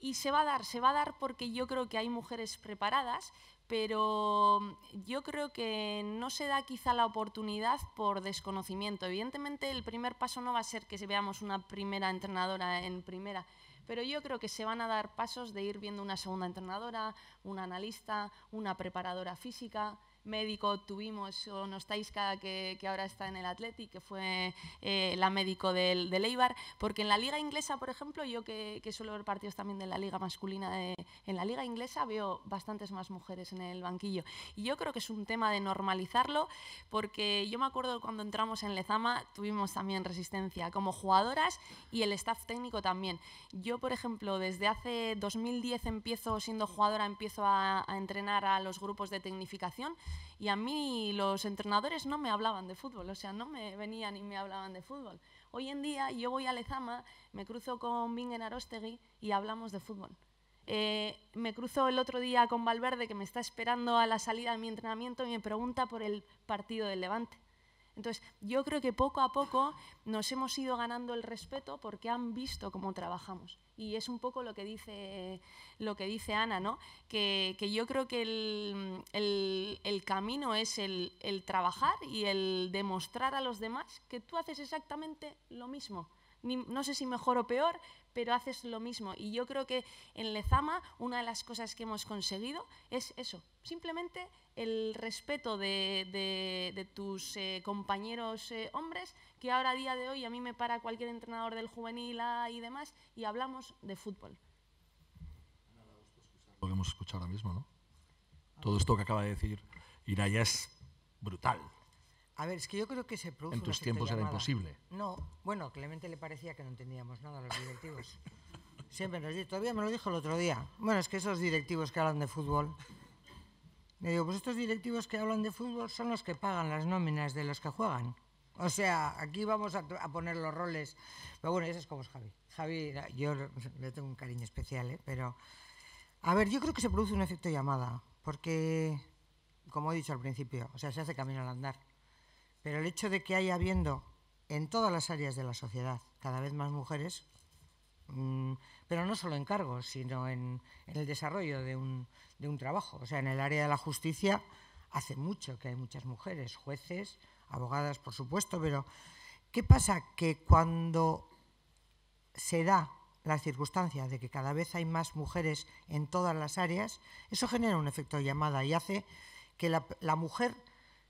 Y se va a dar, se va a dar porque yo creo que hay mujeres preparadas, pero yo creo que no se da quizá la oportunidad por desconocimiento. Evidentemente el primer paso no va a ser que veamos una primera entrenadora en primera, pero yo creo que se van a dar pasos de ir viendo una segunda entrenadora, una analista, una preparadora física médico tuvimos, o Nostaiska, que, que ahora está en el Athletic, que fue eh, la médico del, del, Eibar, porque en la liga inglesa, por ejemplo, yo que, suelo ver partidos también de la liga masculina, en la liga inglesa veo bastantes más mujeres en el banquillo. Y yo creo que es un tema de normalizarlo, porque yo me acuerdo cuando entramos en Lezama tuvimos también resistencia, como jugadoras y el staff técnico también. Yo, por ejemplo, desde hace 2010 empiezo, siendo jugadora, empiezo a, a entrenar a los grupos de tecnificación y a mí los entrenadores no me hablaban de fútbol, o sea, no me venían y me hablaban de fútbol. Hoy en día yo voy a Lezama, me cruzo con Bingen Arostegui y hablamos de fútbol. Eh, me cruzo el otro día con Valverde, que me está esperando a la salida de mi entrenamiento y me pregunta por el partido del Levante. Entonces, yo creo que poco a poco nos hemos ido ganando el respeto porque han visto cómo trabajamos. Y es un poco lo que dice, lo que dice Ana, ¿no? que, yo creo que el, el, el camino es el, el, trabajar y el demostrar a los demás que tú haces exactamente lo mismo. no sé si mejor o peor, pero haces lo mismo. Y yo creo que en Lezama una de las cosas que hemos conseguido es eso, simplemente el respeto de, tus eh, compañeros eh, hombres, que ahora a día de hoy a mí me para cualquier entrenador del juvenil y demás, y hablamos de fútbol. Lo que hemos escuchado ahora mismo, ¿no? Todo esto que acaba de decir Iraya es brutal. A ver, es que yo creo que se produce. En tus tiempos era imposible. No, bueno, Clemente le parecía que no entendíamos nada a los directivos. Siempre nos dice, todavía me lo dijo el otro día. Bueno, es que esos directivos que hablan de fútbol. Le digo, pues estos directivos que hablan de fútbol son los que pagan las nóminas de los que juegan. O sea, aquí vamos a, poner los roles. Pero bueno, eso es como es Javi. Javi, yo le tengo un cariño especial, ¿eh? pero. A ver, yo creo que se produce un efecto llamada, porque, como he dicho al principio, o sea, se hace camino al andar. Pero el hecho de que haya habiendo en todas las áreas de la sociedad cada vez más mujeres, mm, pero no solo en cargos, sino en, el desarrollo de un, trabajo. O sea, en el área de la justicia hace mucho que hay muchas mujeres, jueces, abogadas, por supuesto, pero ¿qué pasa? Que cuando se da la circunstancia de que cada vez hay más mujeres en todas las áreas, eso genera un efecto llamada y hace que la mujer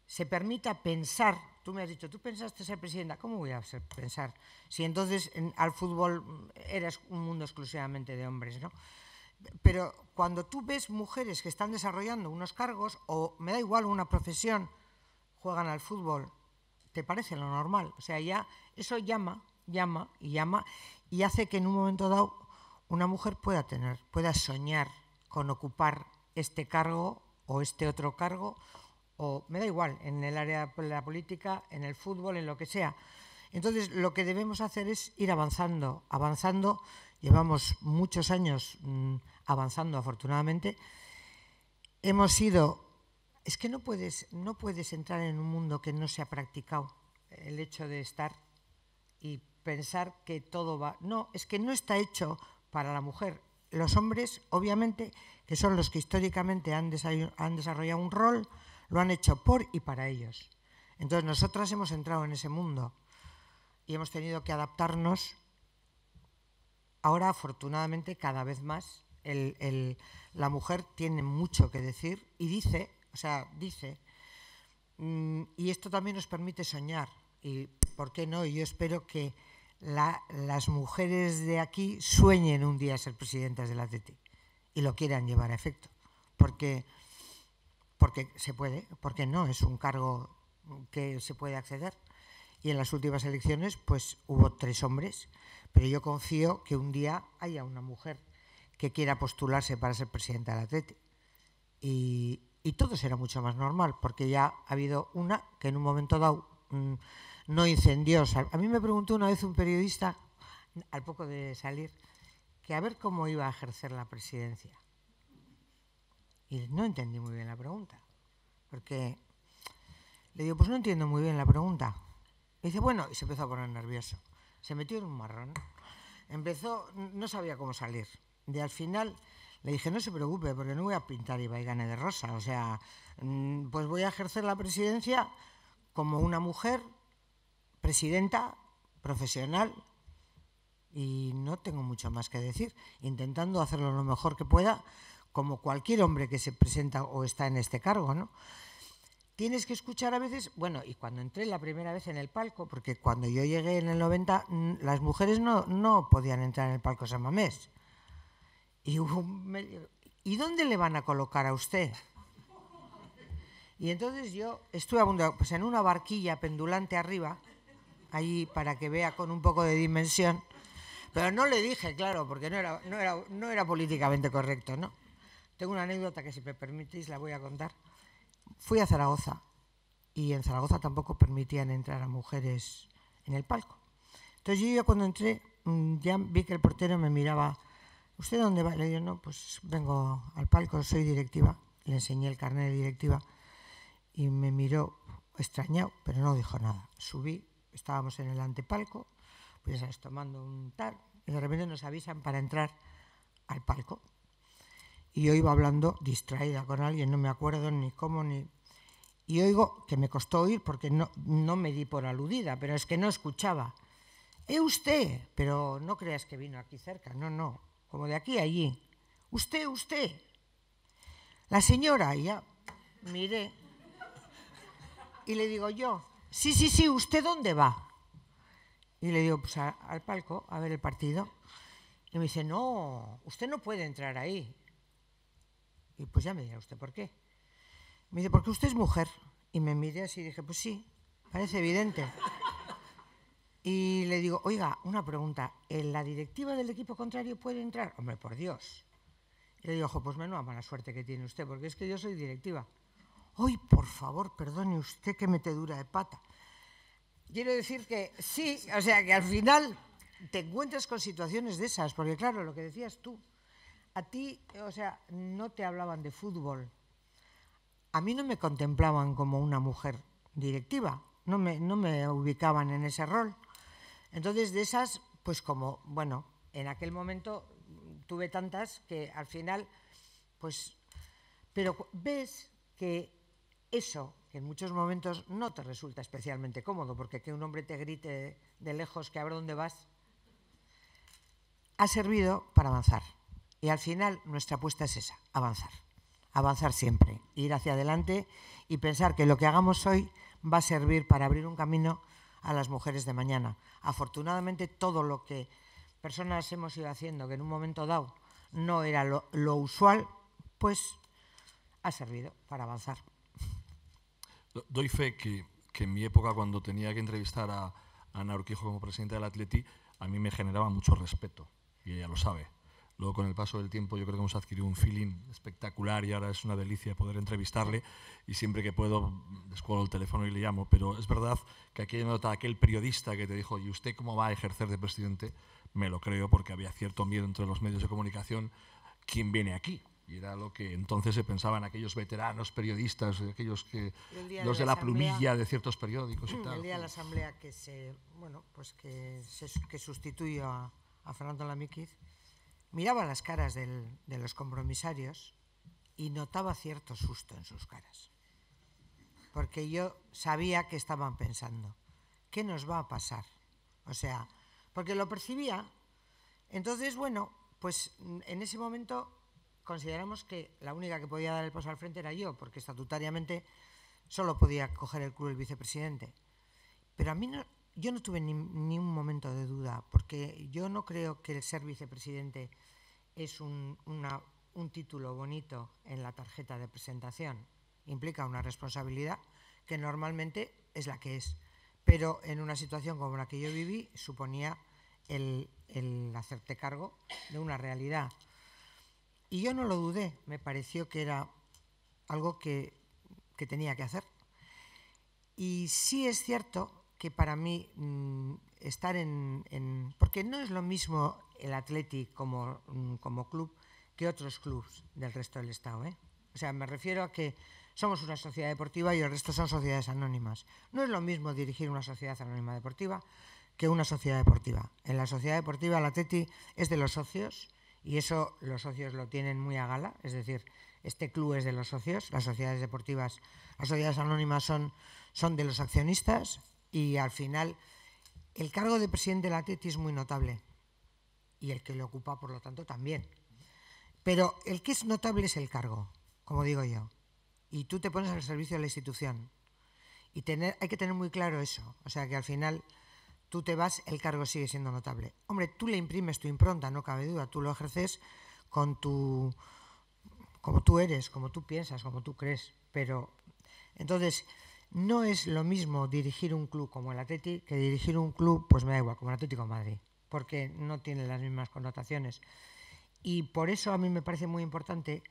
se permita pensar. Tú me has dicho, tú pensaste ser presidenta, ¿cómo voy a pensar? Si entonces al fútbol eras un mundo exclusivamente de hombres, ¿no? Pero cuando tú ves mujeres que están desarrollando unos cargos, o me da igual una profesión, juegan al fútbol, te parece lo normal. O sea, ya eso llama, llama y llama, y hace que en un momento dado una mujer pueda tener, pueda soñar con ocupar este cargo o este otro cargo o me da igual, en el área de la política, en el fútbol, en lo que sea. Entonces, lo que debemos hacer es ir avanzando, avanzando. Llevamos muchos años mm, avanzando, afortunadamente. Hemos sido, Es que no puedes, no puedes entrar en un mundo que no se ha practicado el hecho de estar y pensar que todo va... No, es que no está hecho para la mujer. Los hombres, obviamente, que son los que históricamente han desarrollado un rol, lo han hecho por y para ellos. Entonces nosotras hemos entrado en ese mundo y hemos tenido que adaptarnos. Ahora, afortunadamente, cada vez más, la mujer tiene mucho que decir y dice, o sea, dice, mm, y esto también nos permite soñar. Y por qué no, yo espero que las mujeres de aquí sueñen un día ser presidentas de la TT y lo quieran llevar a efecto. Porque porque se puede, porque no, es un cargo que se puede acceder. Y en las últimas elecciones, pues hubo tres hombres, pero yo confío que un día haya una mujer que quiera postularse para ser presidenta de la Y, todo será mucho más normal, porque ya ha habido una que en un momento dado mm, no incendió. a mí me preguntó una vez un periodista, al poco de salir, que a ver cómo iba a ejercer la presidencia. Y no entendí muy bien la pregunta, porque le digo, pues no entiendo muy bien la pregunta. Y dice, bueno, y se empezó a poner nervioso. Se metió en un marrón. Empezó, no sabía cómo salir. Y al final le dije, no se preocupe, porque no voy a pintar y Gane de rosa. O sea, mm, pues voy a ejercer la presidencia como una mujer presidenta, profesional, y no tengo mucho más que decir, intentando hacerlo lo mejor que pueda como cualquier hombre que se presenta o está en este cargo, ¿no? Tienes que escuchar a veces, bueno, y cuando entré la primera vez en el palco, porque cuando yo llegué en el 90, las mujeres no, no podían entrar en el palco San Mamés. Y medio, ¿y dónde le van a colocar a usted? Y entonces yo estuve pues, en una barquilla pendulante arriba, ahí para que vea con un poco de dimensión, pero no le dije, claro, porque no era, no era, no era políticamente correcto, ¿no? Tengo una anécdota que si me permitís la voy a contar. Fui a Zaragoza y en Zaragoza tampoco permitían entrar a mujeres en el palco. Entonces yo cuando entré mm, ya vi que el portero me miraba, ¿usted dónde va? Le dije no, pues vengo al palco, soy directiva. Le enseñé el carnet de directiva y me miró extrañado, pero no dijo nada. Subí, estábamos en el antepalco, pues tomando un tal, y de repente nos avisan para entrar al palco y yo iba hablando distraída con alguien, no me acuerdo ni cómo ni... Y oigo, que me costó oír porque no, no me di por aludida, pero es que no escuchaba. ¿Eh usted? Pero no creas que vino aquí cerca, no, no, como de aquí a allí. ¿Usted, usted? La señora, y ya miré y le digo yo, sí, sí, sí, ¿usted dónde va? Y le digo, pues al palco, a ver el partido. Y me dice, no, usted no puede entrar ahí. Y pues ya me dirá usted por qué. Me dice, porque usted es mujer. Y me miré así y dije, pues sí, parece evidente. Y le digo, oiga, una pregunta, ¿en la directiva del equipo contrario puede entrar? Hombre, por Dios. Y le digo, ojo, pues menos mala suerte que tiene usted, porque es que yo soy directiva. Hoy, por favor, perdone usted que me te dura de pata. Quiero decir que sí, o sea, que al final te encuentras con situaciones de esas, porque claro, lo que decías tú, a ti, o sea, no te hablaban de fútbol. A mí no me contemplaban como una mujer directiva, no me, no me ubicaban en ese rol. Entonces, de esas, pues como, bueno, en aquel momento tuve tantas que al final, pues, pero ves que eso, que en muchos momentos no te resulta especialmente cómodo, porque que un hombre te grite de lejos que a ver dónde vas, ha servido para avanzar. Y al final nuestra apuesta es esa, avanzar, avanzar siempre, ir hacia adelante y pensar que lo que hagamos hoy va a servir para abrir un camino a las mujeres de mañana. Afortunadamente todo lo que personas hemos ido haciendo, que en un momento dado no era lo, usual, pues ha servido para avanzar. Doy fe que, en mi época, cuando tenía que entrevistar a, a Ana Urquijo como presidenta del Atleti, a mí me generaba mucho respeto, y ella lo sabe. Luego, con el paso del tiempo, yo creo que hemos adquirido un feeling espectacular y ahora es una delicia poder entrevistarle. Y siempre que puedo, descuelo el teléfono y le llamo. Pero es verdad que aquella nota, aquel periodista que te dijo, ¿y usted cómo va a ejercer de presidente? Me lo creo porque había cierto miedo entre los medios de comunicación. ¿Quién viene aquí? Y era lo que entonces se pensaban aquellos veteranos periodistas, aquellos que los de la, plumilla de ciertos periódicos y mm, tal. El día de la asamblea que se, bueno, pues que, que sustituyó a, a Fernando Lamíquiz Miraba las caras de los compromisarios y notaba cierto susto en sus caras, porque yo sabía que estaban pensando, ¿qué nos va a pasar? O sea, porque lo percibía. Entonces, bueno, pues en ese momento consideramos que la única que podía dar el paso al frente era yo, porque estatutariamente solo podía coger el club el vicepresidente. Pero a mí no, yo no tuve ni, un momento de duda, porque yo no creo que el ser vicepresidente es un, título bonito en la tarjeta de presentación. Implica una responsabilidad que normalmente es la que es. Pero en una situación como la que yo viví suponía el, hacerte cargo de una realidad. Y yo no lo dudé, me pareció que era algo que tenía que hacer. Y sí es cierto que para mí mm, estar en, Porque no es lo mismo el Atleti mm, como, club que otros clubes del resto del Estado. ¿eh? O sea, me refiero a que somos una sociedad deportiva y el resto son sociedades anónimas. No es lo mismo dirigir una sociedad anónima deportiva que una sociedad deportiva. En la sociedad deportiva el Atleti es de los socios y eso los socios lo tienen muy a gala, es decir, este club es de los socios, las sociedades deportivas, las sociedades anónimas son, son de los accionistas y al final, el cargo de presidente de la Atleti es muy notable y el que lo ocupa, por lo tanto, también. Pero el que es notable es el cargo, como digo yo. Y tú te pones al servicio de la institución. Y tener, hay que tener muy claro eso. O sea, que al final tú te vas, el cargo sigue siendo notable. Hombre, tú le imprimes tu impronta, no cabe duda. Tú lo ejerces con tu, como tú eres, como tú piensas, como tú crees. Pero entonces, no es lo mismo dirigir un club como el Atleti que dirigir un club, pues me da igual, como el Atlético Madrid, porque no tiene las mismas connotaciones. Y por eso a mí me parece muy importante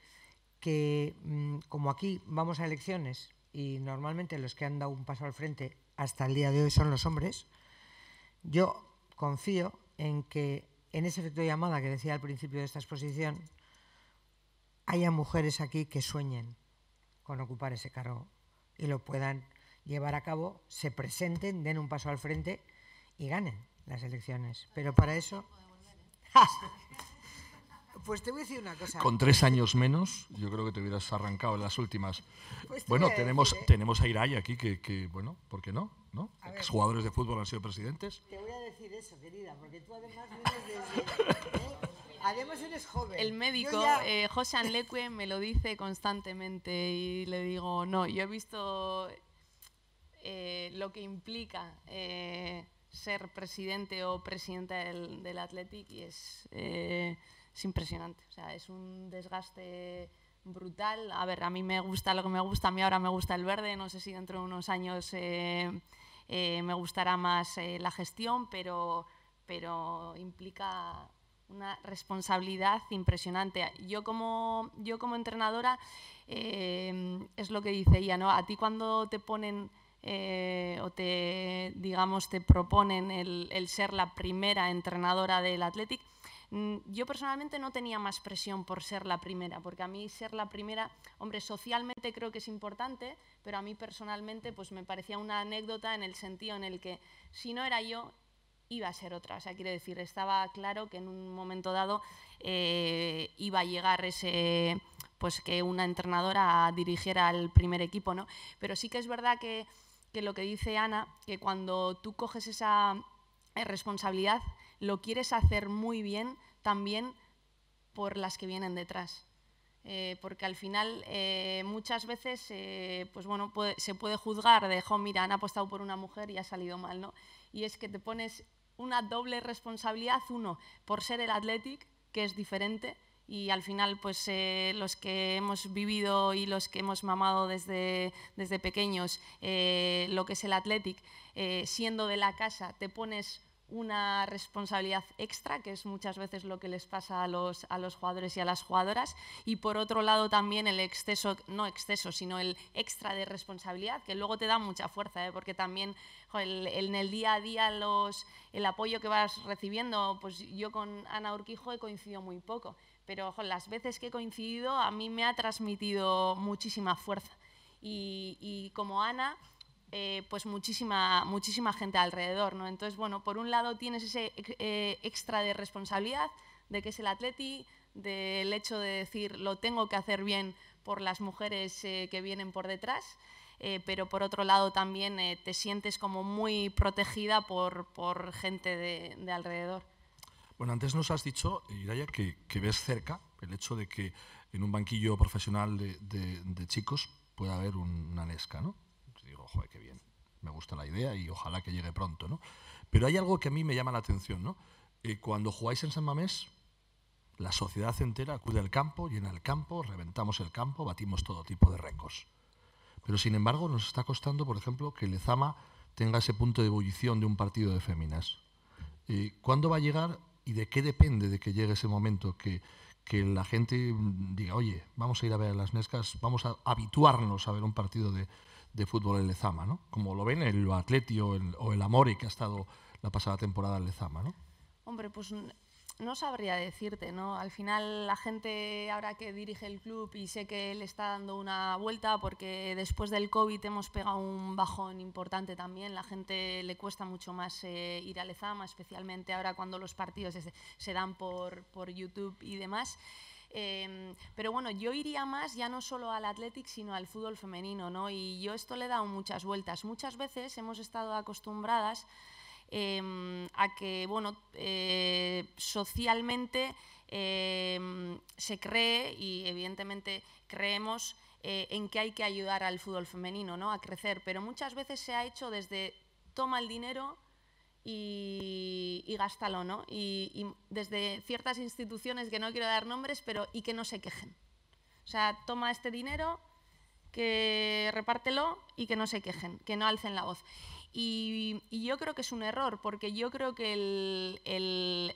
que, mm, como aquí vamos a elecciones y normalmente los que han dado un paso al frente hasta el día de hoy son los hombres, yo confío en que en ese efecto de llamada que decía al principio de esta exposición, haya mujeres aquí que sueñen con ocupar ese cargo y lo puedan llevar a cabo, se presenten, den un paso al frente y ganen las elecciones. Pero para eso... Pues te voy a decir una cosa. Con tres años menos, yo creo que te hubieras arrancado en las últimas. Pues bueno, tenemos, ¿eh? tenemos a Irai aquí, que, bueno, ¿por qué no? ¿no? jugadores de fútbol han sido presidentes. Te voy a decir eso, querida, porque tú además vienes desde... ¿eh? Además eres joven. El médico, eh, José Anleque, me lo dice constantemente y le digo, no, yo he visto eh, lo que implica eh, ser presidente o presidenta del, Athletic y es, eh, impresionante. es un desgaste brutal. A ver, a mí me gusta lo que me gusta, a mí ahora me gusta el verde, no sé si dentro de unos años me gustará más la gestión, pero, pero implica una responsabilidad impresionante. Yo como, yo como entrenadora, es lo que dice ella, ¿no? A ti cuando te ponen eh, o te, digamos, te proponen el, ser la primera entrenadora del Athletic. Mm, yo personalmente no tenía más presión por ser la primera, porque a mí ser la primera, hombre, socialmente creo que es importante, pero a mí personalmente pues me parecía una anécdota en el sentido en el que si no era yo, iba a ser otra. O sea, quiero decir, estaba claro que en un momento dado eh, iba a llegar ese, pues que una entrenadora dirigiera al primer equipo, ¿no? Pero sí que es verdad que que lo que dice Ana, que cuando tú coges esa eh, responsabilidad, lo quieres hacer muy bien también por las que vienen detrás. Eh, porque al final eh, muchas veces pues bueno, se puede juzgar de, mira, han apostado por una mujer y ha salido mal, ¿no? Y es que te pones una doble responsabilidad, uno, por ser el Athletic, que es diferente, y al final pues eh, los que hemos vivido y los que hemos mamado desde, pequeños eh, lo que es el Athletic, eh, siendo de la casa te pones una responsabilidad extra, que es muchas veces lo que les pasa a los, jugadores y a las jugadoras, y por otro lado también el exceso, no exceso, sino el extra de responsabilidad, que luego te da mucha fuerza, porque también en el día a día los, el apoyo que vas recibiendo, pues yo con Ana Urquijo he coincidido muy poco pero las veces que he coincidido a mí me ha transmitido muchísima fuerza. Y, como Ana, eh, pues muchísima, muchísima gente alrededor. ¿no? Entonces, bueno, por un lado tienes ese eh, extra de responsabilidad de que es el atleti, del hecho de decir lo tengo que hacer bien por las mujeres eh, que vienen por detrás. pero por otro lado también te sientes como muy protegida por, gente de alrededor. Bueno, antes nos has dicho, eh, Iraya, que, ves cerca el hecho de que en un banquillo profesional de, chicos pueda haber una nesca, ¿no? digo, joder, qué bien, me gusta la idea y ojalá que llegue pronto, ¿no? Pero hay algo que a mí me llama la atención, ¿no? Eh, cuando jugáis en San Mamés, la sociedad entera acude al campo, llena el campo, reventamos el campo, batimos todo tipo de récords. Pero sin embargo, nos está costando, por ejemplo, que Lezama tenga ese punto de ebullición de un partido de féminas. Eh, ¿Cuándo va a llegar ¿Y de qué depende de que llegue ese momento que, la gente diga, oye, vamos a ir a ver a las Nescas, vamos a habituarnos a ver un partido de, de fútbol en Lezama, ¿no? Como lo ven el Atleti o el, o el Amore que ha estado la pasada temporada en Lezama, ¿no? Hombre, pues no sabría decirte, ¿no? Al final la gente ahora que dirige el club y sé que le está dando una vuelta porque después del COVID hemos pegado un bajón importante también, la gente le cuesta mucho más eh, ir a Lezama, especialmente ahora cuando los partidos se dan por, YouTube y demás. Em, pero bueno, yo iría más ya no solo al Athletic, sino al fútbol femenino, ¿no? Y yo esto le he dado muchas vueltas. Muchas veces hemos estado acostumbradas Em, a que bueno, eh, socialmente em, se cree y evidentemente creemos eh, en que hay que ayudar al fútbol femenino ¿no? a crecer, pero muchas veces se ha hecho desde toma el dinero y, gástalo, ¿no? Y, y, desde ciertas instituciones que no quiero dar nombres, pero y que no se quejen. O sea, toma este dinero, que repártelo y que no se quejen, que no alcen la voz. Y, yo creo que es un error, porque yo creo que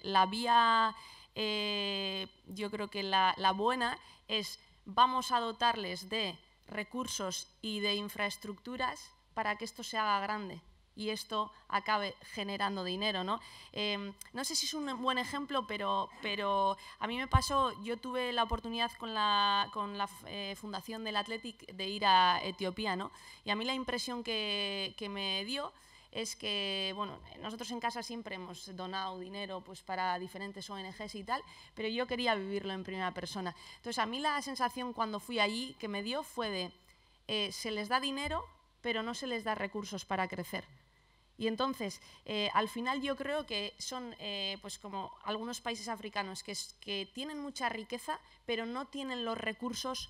la vía, eh, yo creo que la buena es vamos a dotarles de recursos y de infraestructuras para que esto se haga grande y esto acabe generando dinero. No, em, no sé si es un buen ejemplo, pero, pero a mí me pasó, yo tuve la oportunidad con la, con la eh, Fundación del Athletic de ir a Etiopía, ¿no? y a mí la impresión que, que me dio es que, bueno, nosotros en casa siempre hemos donado dinero pues, para diferentes ONGs y tal, pero yo quería vivirlo en primera persona. Entonces, a mí la sensación cuando fui allí que me dio fue de, eh, se les da dinero, pero no se les da recursos para crecer. Y entonces, eh, al final yo creo que son eh, pues como algunos países africanos que, tienen mucha riqueza, pero no tienen los recursos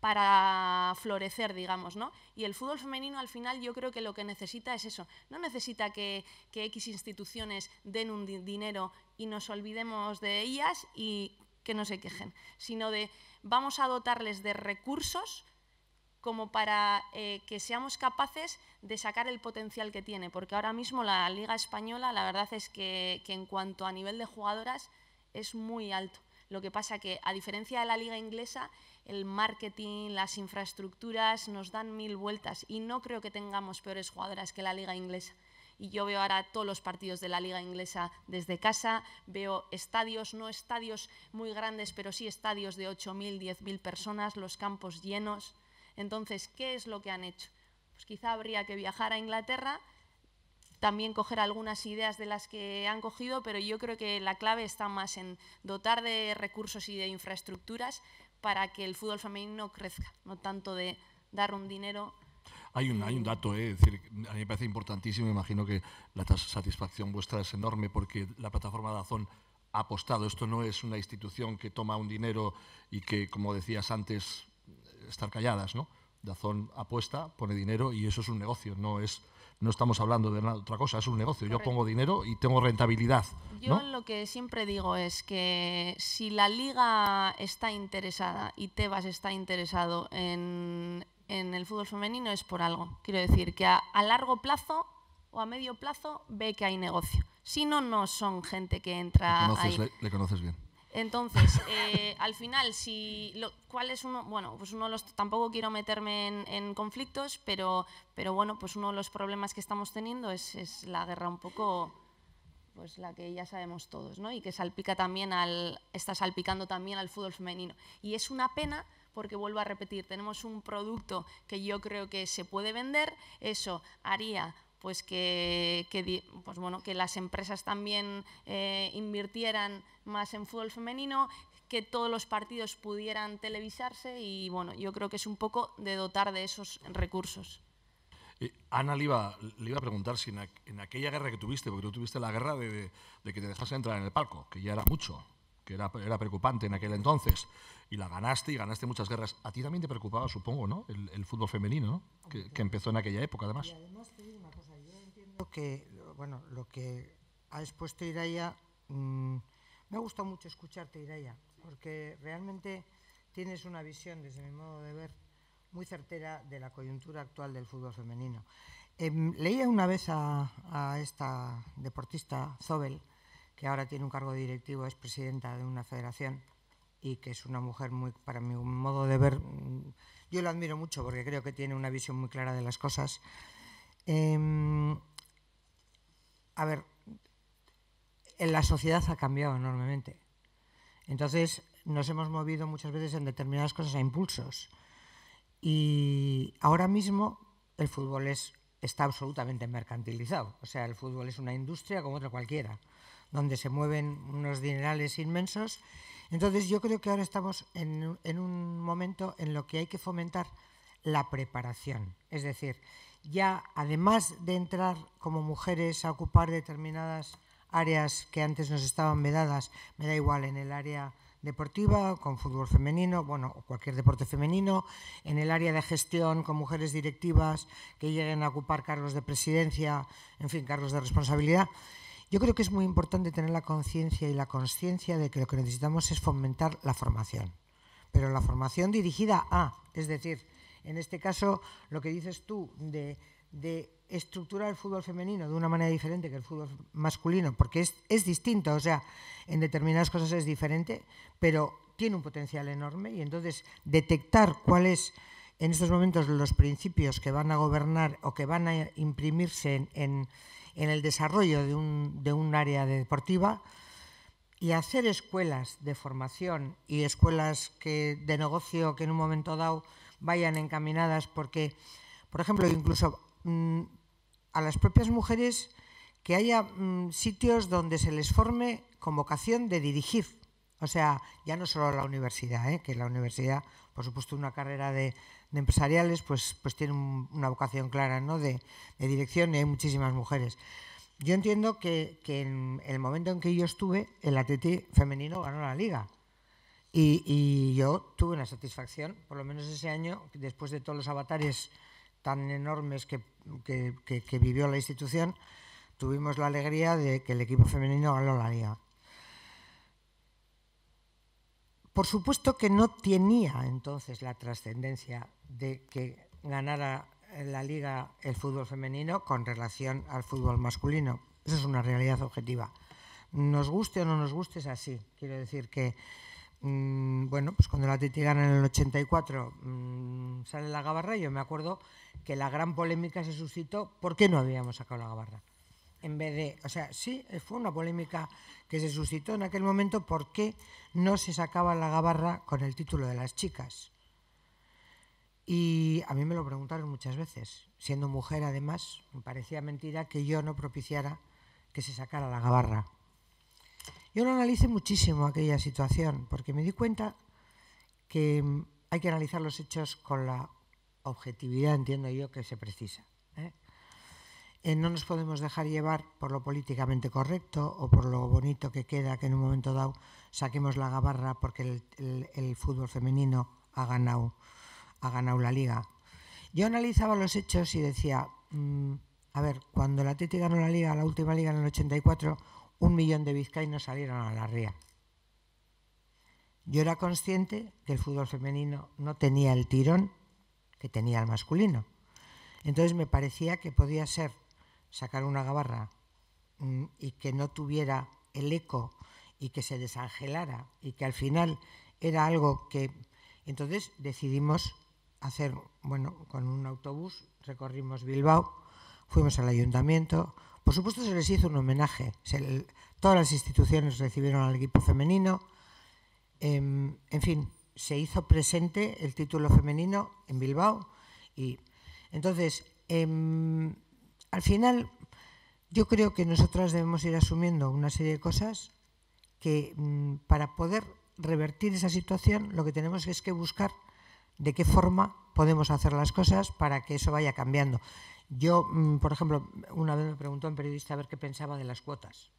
para florecer, digamos, ¿no? Y el fútbol femenino al final yo creo que lo que necesita es eso. No necesita que, X instituciones den un dinero y nos olvidemos de ellas y que no se quejen, sino de vamos a dotarles de recursos como para eh, que seamos capaces de sacar el potencial que tiene, porque ahora mismo la Liga Española, la verdad es que, en cuanto a nivel de jugadoras es muy alto. Lo que pasa que, a diferencia de la Liga Inglesa, el marketing, las infraestructuras nos dan mil vueltas y no creo que tengamos peores jugadoras que la Liga Inglesa y yo veo ahora todos los partidos de la liga inglesa desde casa, veo estadios, no estadios muy grandes, pero sí estadios de 8.000, 10.000 personas, los campos llenos. Entonces, ¿qué es lo que han hecho? pues quizá habría que viajar a Inglaterra, también coger algunas ideas de las que han cogido, pero yo creo que la clave está más en dotar de recursos y de infraestructuras para que el fútbol femenino crezca, no tanto de dar un dinero hay un, hay un eh, dato, eh, a mí me parece importantísimo, imagino que la satisfacción vuestra es enorme porque la plataforma de Azón ha apostado, esto no es una institución que toma un dinero y que, como decías antes, estar calladas, ¿no? Dazón apuesta, pone dinero y eso es un negocio, no es no estamos hablando de otra cosa, es un negocio. Yo pongo dinero y tengo rentabilidad. Yo lo que siempre digo es que si la liga está interesada y Tebas está interesado en, en el fútbol femenino es por algo. Quiero decir que a, largo plazo o a medio plazo ve que hay negocio. Si no, no son gente que entra. ahí. le conoces bien. Entonces, eh, al final, si lo, ¿cuál es uno? Bueno, pues uno los, tampoco quiero meterme en, conflictos, pero, pero bueno, pues uno de los problemas que estamos teniendo es, es, la guerra un poco, pues la que ya sabemos todos, ¿no? Y que salpica también al, está salpicando también al fútbol femenino. Y es una pena porque vuelvo a repetir, tenemos un producto que yo creo que se puede vender, eso haría pues que, pues bueno, que las empresas también eh, invirtieran más en fútbol femenino, que todos los partidos pudieran televisarse y bueno, yo creo que es un poco de dotar de esos recursos. Eh, Ana, le iba, a preguntar si en, aquella guerra que tuviste, porque tú tuviste la guerra de, que te dejase entrar en el palco, que ya era mucho, que era, preocupante en aquel entonces, y la ganaste y ganaste muchas guerras. A ti también te preocupaba, supongo, ¿no? El, fútbol femenino, Que, empezó en aquella época, además que, bueno, lo que ha expuesto Iraya, mm, me ha gustado mucho escucharte, Iraya, porque realmente tienes una visión, desde mi modo de ver, muy certera de la coyuntura actual del fútbol femenino. Em, leía una vez a, esta deportista, Zobel, que ahora tiene un cargo directivo, es presidenta de una federación y que es una mujer muy, para mi modo de ver, mm, yo la admiro mucho porque creo que tiene una visión muy clara de las cosas. Em, a ver, en la sociedad ha cambiado enormemente. Entonces, nos hemos movido muchas veces en determinadas cosas a impulsos. Y ahora mismo el fútbol es, está absolutamente mercantilizado. O sea, el fútbol es una industria como otra cualquiera, donde se mueven unos dinerales inmensos. Entonces, yo creo que ahora estamos en, en un momento en lo que hay que fomentar la preparación. Es decir, ya, además de entrar como mujeres a ocupar determinadas áreas que antes nos estaban vedadas, me da igual, en el área deportiva, con fútbol femenino, bueno, cualquier deporte femenino, en el área de gestión, con mujeres directivas que lleguen a ocupar cargos de presidencia, en fin, cargos de responsabilidad. Yo creo que es muy importante tener la conciencia y la conciencia de que lo que necesitamos es fomentar la formación, pero la formación dirigida a, es decir, en este caso, lo que dices tú de, estructurar el fútbol femenino de una manera diferente que el fútbol masculino, porque es, distinto, o sea, en determinadas cosas es diferente, pero tiene un potencial enorme y entonces detectar cuáles en estos momentos los principios que van a gobernar o que van a imprimirse en, el desarrollo de un, área deportiva y hacer escuelas de formación y escuelas de negocio que en un momento dado vayan encaminadas, porque, por ejemplo, incluso mm, a las propias mujeres que haya mm, sitios donde se les forme con vocación de dirigir. O sea, ya no solo la universidad, ¿eh? que la universidad, por supuesto, una carrera de, empresariales, pues, pues tiene una vocación clara ¿no? de, dirección y hay muchísimas mujeres. Yo entiendo que, que en el momento en que yo estuve, el ATT femenino ganó la liga. Y, yo tuve una satisfacción, por lo menos ese año, después de todos los avatares tan enormes que, que, que vivió la institución, tuvimos la alegría de que el equipo femenino ganó la liga. Por supuesto que no tenía entonces la trascendencia de que ganara la liga el fútbol femenino con relación al fútbol masculino. Eso es una realidad objetiva. Nos guste o no nos guste es así. Quiero decir que Mm, bueno, pues cuando la Titigana en el 84 mm, sale la gabarra yo me acuerdo que la gran polémica se suscitó por qué no habíamos sacado la gabarra. En vez de, o sea, sí, eh, fue una polémica que se suscitó en aquel momento por qué no se sacaba la gabarra con el título de las chicas. Y a mí me lo preguntaron muchas veces. Siendo mujer, además, me parecía mentira que yo no propiciara que se sacara la gabarra. Yo lo analicé muchísimo aquella situación, porque me di cuenta que mm, hay que analizar los hechos con la objetividad, entiendo yo, que se precisa. ¿eh? Eh, no nos podemos dejar llevar por lo políticamente correcto o por lo bonito que queda que en un momento dado saquemos la gabarra porque el, fútbol femenino ha ganado, ha ganado la liga. Yo analizaba los hechos y decía, mm, a ver, cuando la Titi ganó la liga, la última liga en el 84, un millón de vizcaínos salieron a la ría. Yo era consciente que el fútbol femenino no tenía el tirón que tenía el masculino. Entonces me parecía que podía ser sacar una gabarra mm, y que no tuviera el eco y que se desangelara y que al final era algo que... Entonces decidimos hacer, bueno, con un autobús recorrimos Bilbao, fuimos al ayuntamiento, por supuesto se les hizo un homenaje. todas las instituciones recibieron al equipo femenino. Em, en fin, se hizo presente el título femenino en Bilbao. Y entonces, em, al final, yo creo que nosotras debemos ir asumiendo una serie de cosas que mm, para poder revertir esa situación lo que tenemos es que buscar de qué forma podemos hacer las cosas para que eso vaya cambiando. Yo, mm, por ejemplo, una vez me preguntó un periodista a ver qué pensaba de las cuotas,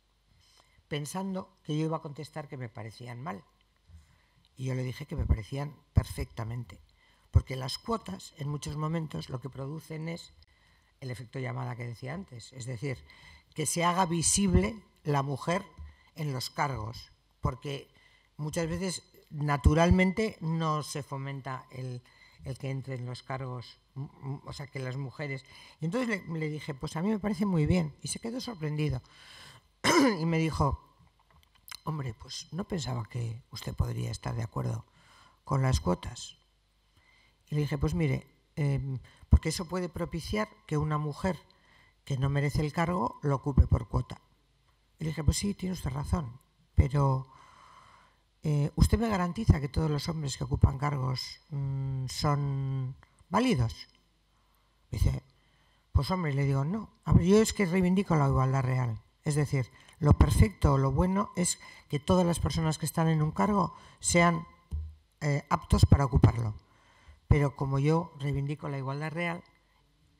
pensando que yo iba a contestar que me parecían mal. Y yo le dije que me parecían perfectamente, porque las cuotas en muchos momentos lo que producen es el efecto llamada que decía antes, es decir, que se haga visible la mujer en los cargos, porque muchas veces naturalmente no se fomenta el, el que entre en los cargos o sea, que las mujeres. Y entonces le, dije, pues a mí me parece muy bien. Y se quedó sorprendido. y me dijo, hombre, pues no pensaba que usted podría estar de acuerdo con las cuotas. Y le dije, pues mire, em, porque eso puede propiciar que una mujer que no merece el cargo lo ocupe por cuota. Y le dije, pues sí, tiene usted razón, pero eh, ¿usted me garantiza que todos los hombres que ocupan cargos mm, son válidos. Dice, pues hombre, le digo, no, a yo es que reivindico la igualdad real. Es decir, lo perfecto o lo bueno es que todas las personas que están en un cargo sean eh, aptos para ocuparlo. Pero como yo reivindico la igualdad real,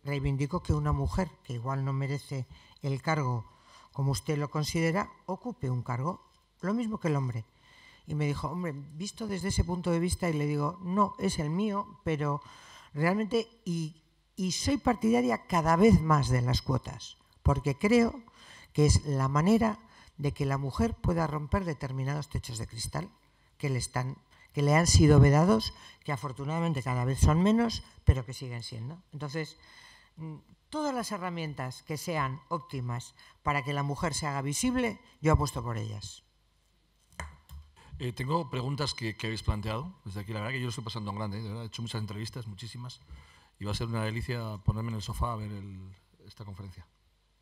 reivindico que una mujer que igual no merece el cargo como usted lo considera, ocupe un cargo, lo mismo que el hombre. Y me dijo, hombre, visto desde ese punto de vista, y le digo, no, es el mío, pero realmente, y, soy partidaria cada vez más de las cuotas, porque creo que es la manera de que la mujer pueda romper determinados techos de cristal que le, están, que le han sido vedados, que afortunadamente cada vez son menos, pero que siguen siendo. Entonces, mm, todas las herramientas que sean óptimas para que la mujer se haga visible, yo apuesto por ellas. Eh, tengo preguntas que, habéis planteado desde aquí. La verdad que yo lo estoy pasando en grande. ¿eh? he hecho muchas entrevistas, muchísimas. Y va a ser una delicia ponerme en el sofá a ver esta conferencia.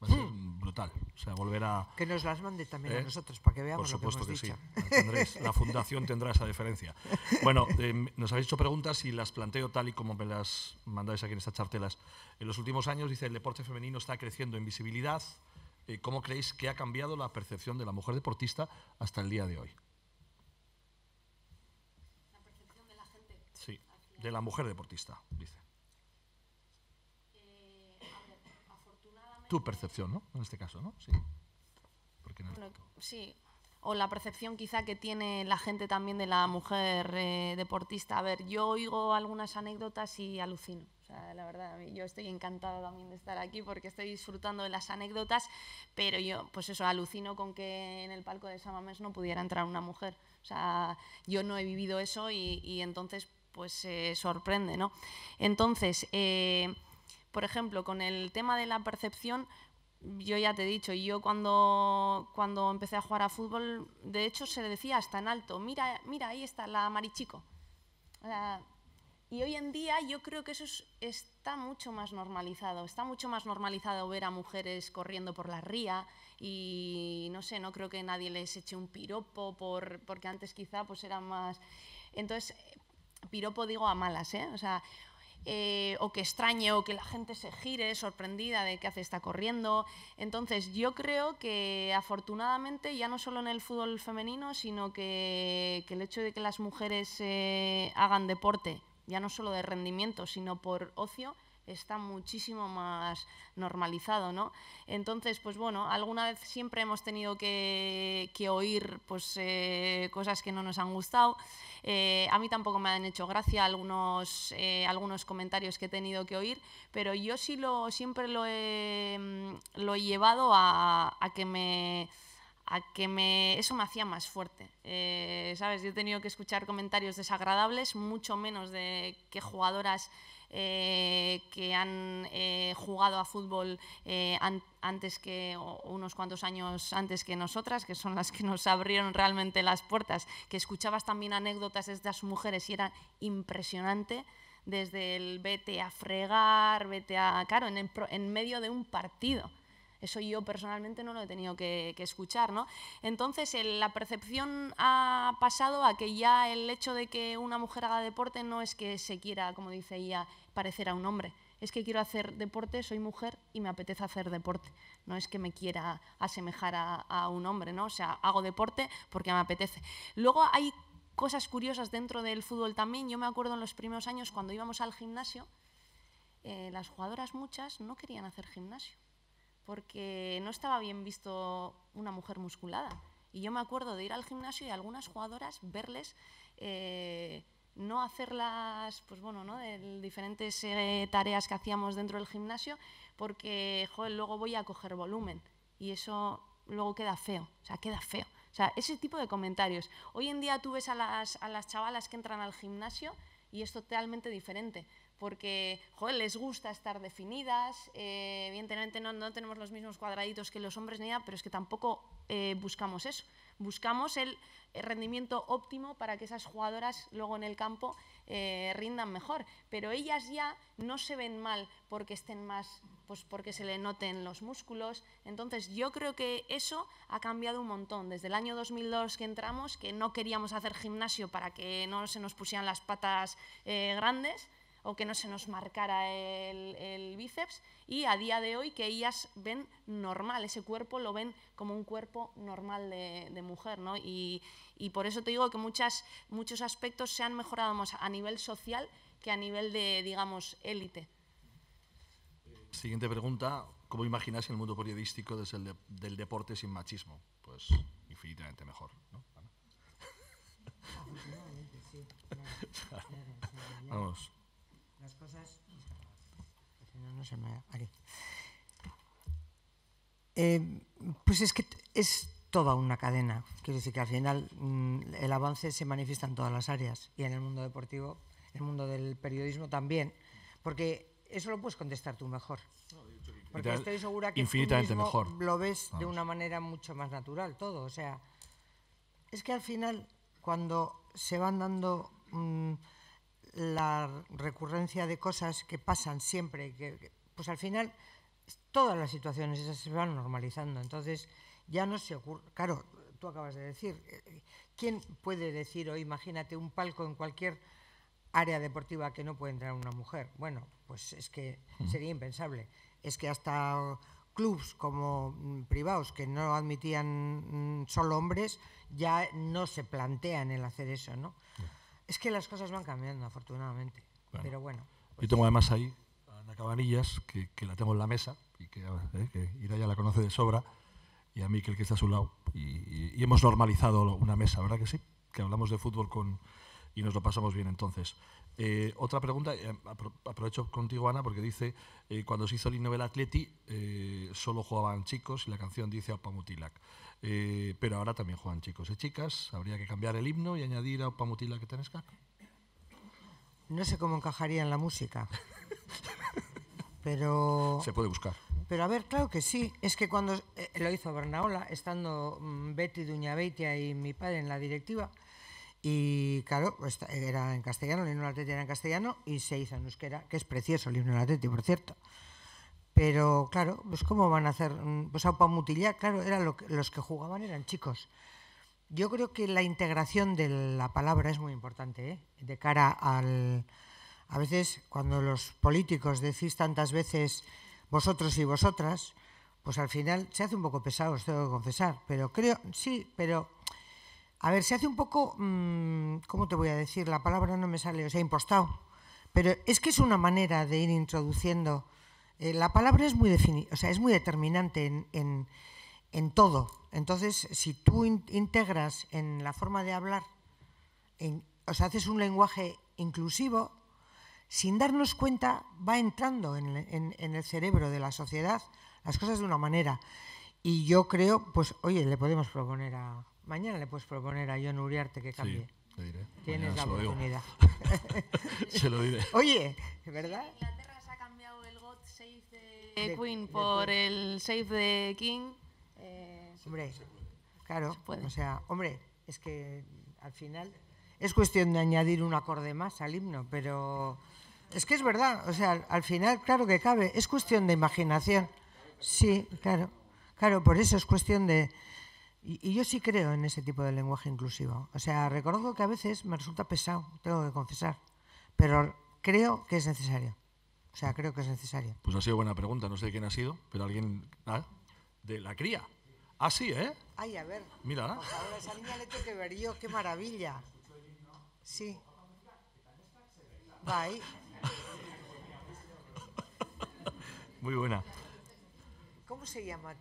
Va a ser hmm. brutal. O sea, volver Que nos las mande también a ¿Eh? nosotros para que veamos lo que, hemos que dicho. sí. La, tendréis, la fundación tendrá esa diferencia. Bueno, nos habéis hecho preguntas y las planteo tal y como me las mandáis aquí en estas chartelas. En los últimos años, dice, el deporte femenino está creciendo en visibilidad. ¿Cómo creéis que ha cambiado la percepción de la mujer deportista hasta el día de hoy? de la mujer deportista, dice. Eh, tu percepción, ¿no? En este caso, ¿no? Sí. sí, o la percepción quizá que tiene la gente también de la mujer eh, deportista. A ver, yo oigo algunas anécdotas y alucino. O sea, la verdad, yo estoy encantada también de estar aquí porque estoy disfrutando de las anécdotas, pero yo, pues eso, alucino con que en el palco de Samames no pudiera entrar una mujer. O sea, yo no he vivido eso y entonces pues eh, sorprende, ¿no? Entonces, eh, por ejemplo, con el tema de la percepción, yo ya te he dicho, yo cuando, cuando empecé a jugar a fútbol, de hecho se le decía hasta en alto, mira, mira, ahí está la marichico. Y hoy en día yo creo que eso está mucho más normalizado, está mucho más normalizado ver a mujeres corriendo por la ría y no sé, no creo que nadie les eche un piropo por, porque antes quizá pues eran más... Entonces, piropo digo a malas, ¿eh? O sea, eh, o que extrañe o que la gente se gire sorprendida de qué hace, está corriendo. Entonces, yo creo que afortunadamente, ya no solo en el fútbol femenino, sino que, el hecho de que las mujeres eh, hagan deporte, ya no solo de rendimiento, sino por ocio, está muchísimo más normalizado, ¿no? Entonces, pues bueno, alguna vez siempre hemos tenido que, oír pues, eh, cosas que no nos han gustado. Eh, a mí tampoco me han hecho gracia algunos, eh, algunos comentarios que he tenido que oír, pero yo sí lo, siempre lo he, mm, lo he llevado a, que me que me, eso me hacía más fuerte. ¿sabes? Yo he tenido que escuchar comentarios desagradables, mucho menos de que jugadoras eh, que han eh, jugado a fútbol eh, antes que unos cuantos años antes que nosotras, que son las que nos abrieron realmente las puertas, que escuchabas también anécdotas de estas mujeres y era impresionante desde el vete a fregar, vete a... Claro, en, medio de un partido. Eso yo personalmente no lo he tenido que, escuchar, ¿no? Entonces, la percepción ha pasado a que ya el hecho de que una mujer haga deporte no es que se quiera, como dice ella, parecer a un hombre. Es que quiero hacer deporte, soy mujer y me apetece hacer deporte. No es que me quiera asemejar a, un hombre, ¿no? O sea, hago deporte porque me apetece. Luego hay cosas curiosas dentro del fútbol también. Yo me acuerdo en los primeros años cuando íbamos al gimnasio, eh, las jugadoras muchas no querían hacer gimnasio porque no estaba bien visto una mujer musculada. Y yo me acuerdo de ir al gimnasio y algunas jugadoras verles eh, no hacer las pues bueno, ¿no? diferentes eh, tareas que hacíamos dentro del gimnasio, porque luego voy a coger volumen y eso luego queda feo, o sea, queda feo. ese tipo de comentarios. Hoy en día tú ves a las, a las chavalas que entran al gimnasio y es totalmente diferente porque joder, les gusta estar definidas, eh, evidentemente no, tenemos los mismos cuadraditos que los hombres ni pero es que tampoco eh, buscamos eso buscamos el rendimiento óptimo para que esas jugadoras luego en el campo eh, rindan mejor. Pero ellas ya no se ven mal porque estén más, pues porque se le noten los músculos. Entonces yo creo que eso ha cambiado un montón. Desde el año 2002 que entramos, que no queríamos hacer gimnasio para que no se nos pusieran las patas eh, grandes, o que no se nos marcara el, bíceps y a día de hoy que ellas ven normal, ese cuerpo lo ven como un cuerpo normal de, mujer. ¿no? Y, por eso te digo que muchas, muchos aspectos se han mejorado más a nivel social que a nivel de, digamos, élite. Siguiente pregunta, ¿cómo imaginas el mundo periodístico desde el del deporte sin machismo? Pues infinitamente mejor, ¿no? Vamos las cosas. se me. Eh, pues es que es toda una cadena. Quiero decir que al final mm, el avance se manifiesta en todas las áreas y en el mundo deportivo, en el mundo del periodismo también, porque eso lo puedes contestar tú mejor. Porque estoy segura que lo ves de una manera mucho más natural todo. O sea, es que al final cuando se van dando... Mm, la recurrencia de cosas que pasan siempre, que, pues al final todas las situaciones esas se van normalizando. Entonces ya no se ocurre, claro, tú acabas de decir, eh, ¿quién puede decir o imagínate un palco en cualquier área deportiva que no puede entrar una mujer? Bueno, pues es que mm. sería impensable. Es que hasta clubs como mm, privados que no admitían mm, solo hombres ya no se plantean el hacer eso, ¿no? Es que las cosas van cambiando, afortunadamente. pero bueno. Pues tengo además ahí a Ana Cabanillas, que, la tengo en la mesa, y que, eh, que la conoce de sobra, y a Miquel, que está a su lado. Y, hemos normalizado una mesa, ¿verdad que sí? Que hablamos de fútbol con, y nos lo pasamos bien entonces. Eh, otra pregunta, eh, aprovecho contigo, Ana, porque dice, eh, cuando se hizo el Innovel Atleti, solo jugaban chicos y la canción dice Pamutilac. Eh, pero ahora también juegan chicos y chicas. Habría que cambiar el himno y añadir a Opamutila que tenés acá. No sé cómo encajaría en la música. pero. Se puede buscar. Pero a ver, claro que sí. Es que cuando eh, lo hizo Bernaola, estando mm, Betty Duñabeitia y mi padre en la directiva, y claro, pues, era en castellano, el himno la Atleti era en castellano, y se hizo en euskera, que es precioso el himno del Atleti, por cierto. Pero claro, pues cómo van a hacer, mm, pues a claro, eran los que jugaban eran chicos. Yo creo que la integración de la palabra es muy importante, ¿eh? de cara al... A veces cuando los políticos decís tantas veces vosotros y vosotras, pues al final se hace un poco pesado, os tengo que confesar, pero creo, sí, pero... A ver, se hace un poco, mm, ¿cómo te voy a decir? La palabra no me sale, o sea, impostado. Pero es que es una manera de ir introduciendo eh, la palabra es muy, o sea, es muy determinante en, en, todo. Entonces, si tú integras en la forma de hablar, en, o sea, haces un lenguaje inclusivo, sin darnos cuenta va entrando en, el cerebro de la sociedad las cosas de una manera. Y yo creo, pues, oye, le podemos proponer a... Mañana le puedes proponer a John Uriarte que cambie. Sí, Tienes la oportunidad. se lo diré. oye, ¿verdad? Queen por el safe de King. Eh, hombre, claro, o sea, hombre, es que al final es cuestión de añadir un acorde más al himno, pero es que es verdad, o sea, al final, claro que cabe, es cuestión de imaginación. Sí, claro, claro, por eso es cuestión de... y, yo sí creo en ese tipo de lenguaje inclusivo. O sea, reconozco que a veces me resulta pesado, tengo que confesar, pero creo que es necesario. O sea, creo que es necesario. Pues ha sido buena pregunta, no sé quién ha sido, pero alguien... Ah, de la cría. Ah, sí, ¿eh? Ay, a ver. Mira. ¿eh? esa niña le tengo que ver yo, qué maravilla. Sí. Bye. Muy buena. ¿Cómo se llama?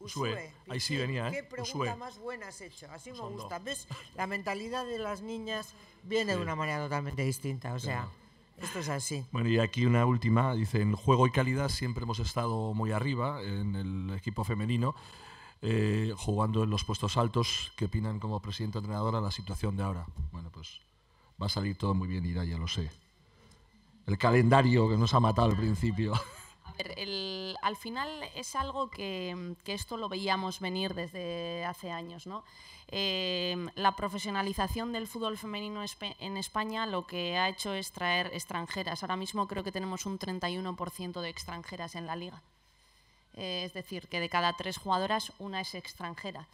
Usue. Ahí sí venía, ¿eh? Qué pregunta más buena has hecho. Así pues me gusta. ¿Ves? La mentalidad de las niñas viene de una manera totalmente distinta. O sea. Esto es así. Bueno, y aquí una última. dicen, juego y calidad siempre hemos estado muy arriba en el equipo femenino, eh, jugando en los puestos altos. ¿Qué opinan como presidenta entrenadora la situación de ahora? Bueno, pues va a salir todo muy bien, ya lo sé. El calendario que nos ha matado al principio. al final es algo que, esto lo veíamos venir desde hace años. ¿no? Eh, la profesionalización del fútbol femenino en España lo que ha hecho es traer extranjeras. Ahora mismo creo que tenemos un 31% de extranjeras en la liga. Eh, es decir, que de cada tres jugadoras una es extranjera.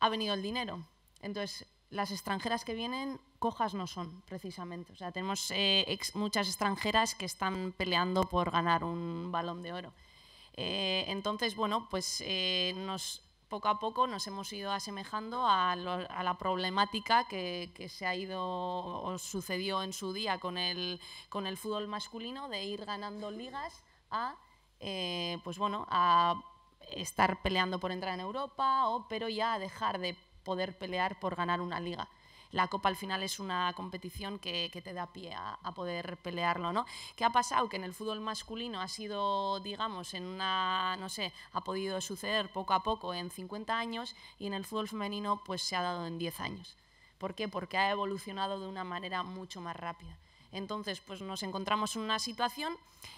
Ha venido el dinero. Entonces, las extranjeras que vienen cojas no son, precisamente. O sea, tenemos eh, muchas extranjeras que están peleando por ganar un balón de oro. Eh, entonces, bueno, pues eh, nos, poco a poco nos hemos ido asemejando a, la problemática que, se ha ido o sucedió en su día con el, con el fútbol masculino de ir ganando ligas a, pues bueno, a estar peleando por entrar en Europa, o, pero ya dejar de poder pelear por ganar una liga. La Copa al final es una competición que, te da pie a, a, poder pelearlo, ¿no? ¿Qué ha pasado? Que en el fútbol masculino ha sido, digamos, en una, no sé, ha podido suceder poco a poco en 50 años y en el fútbol femenino pues se ha dado en 10 años. ¿Por qué? Porque ha evolucionado de una manera mucho más rápida. Entonces, pues nos encontramos en una situación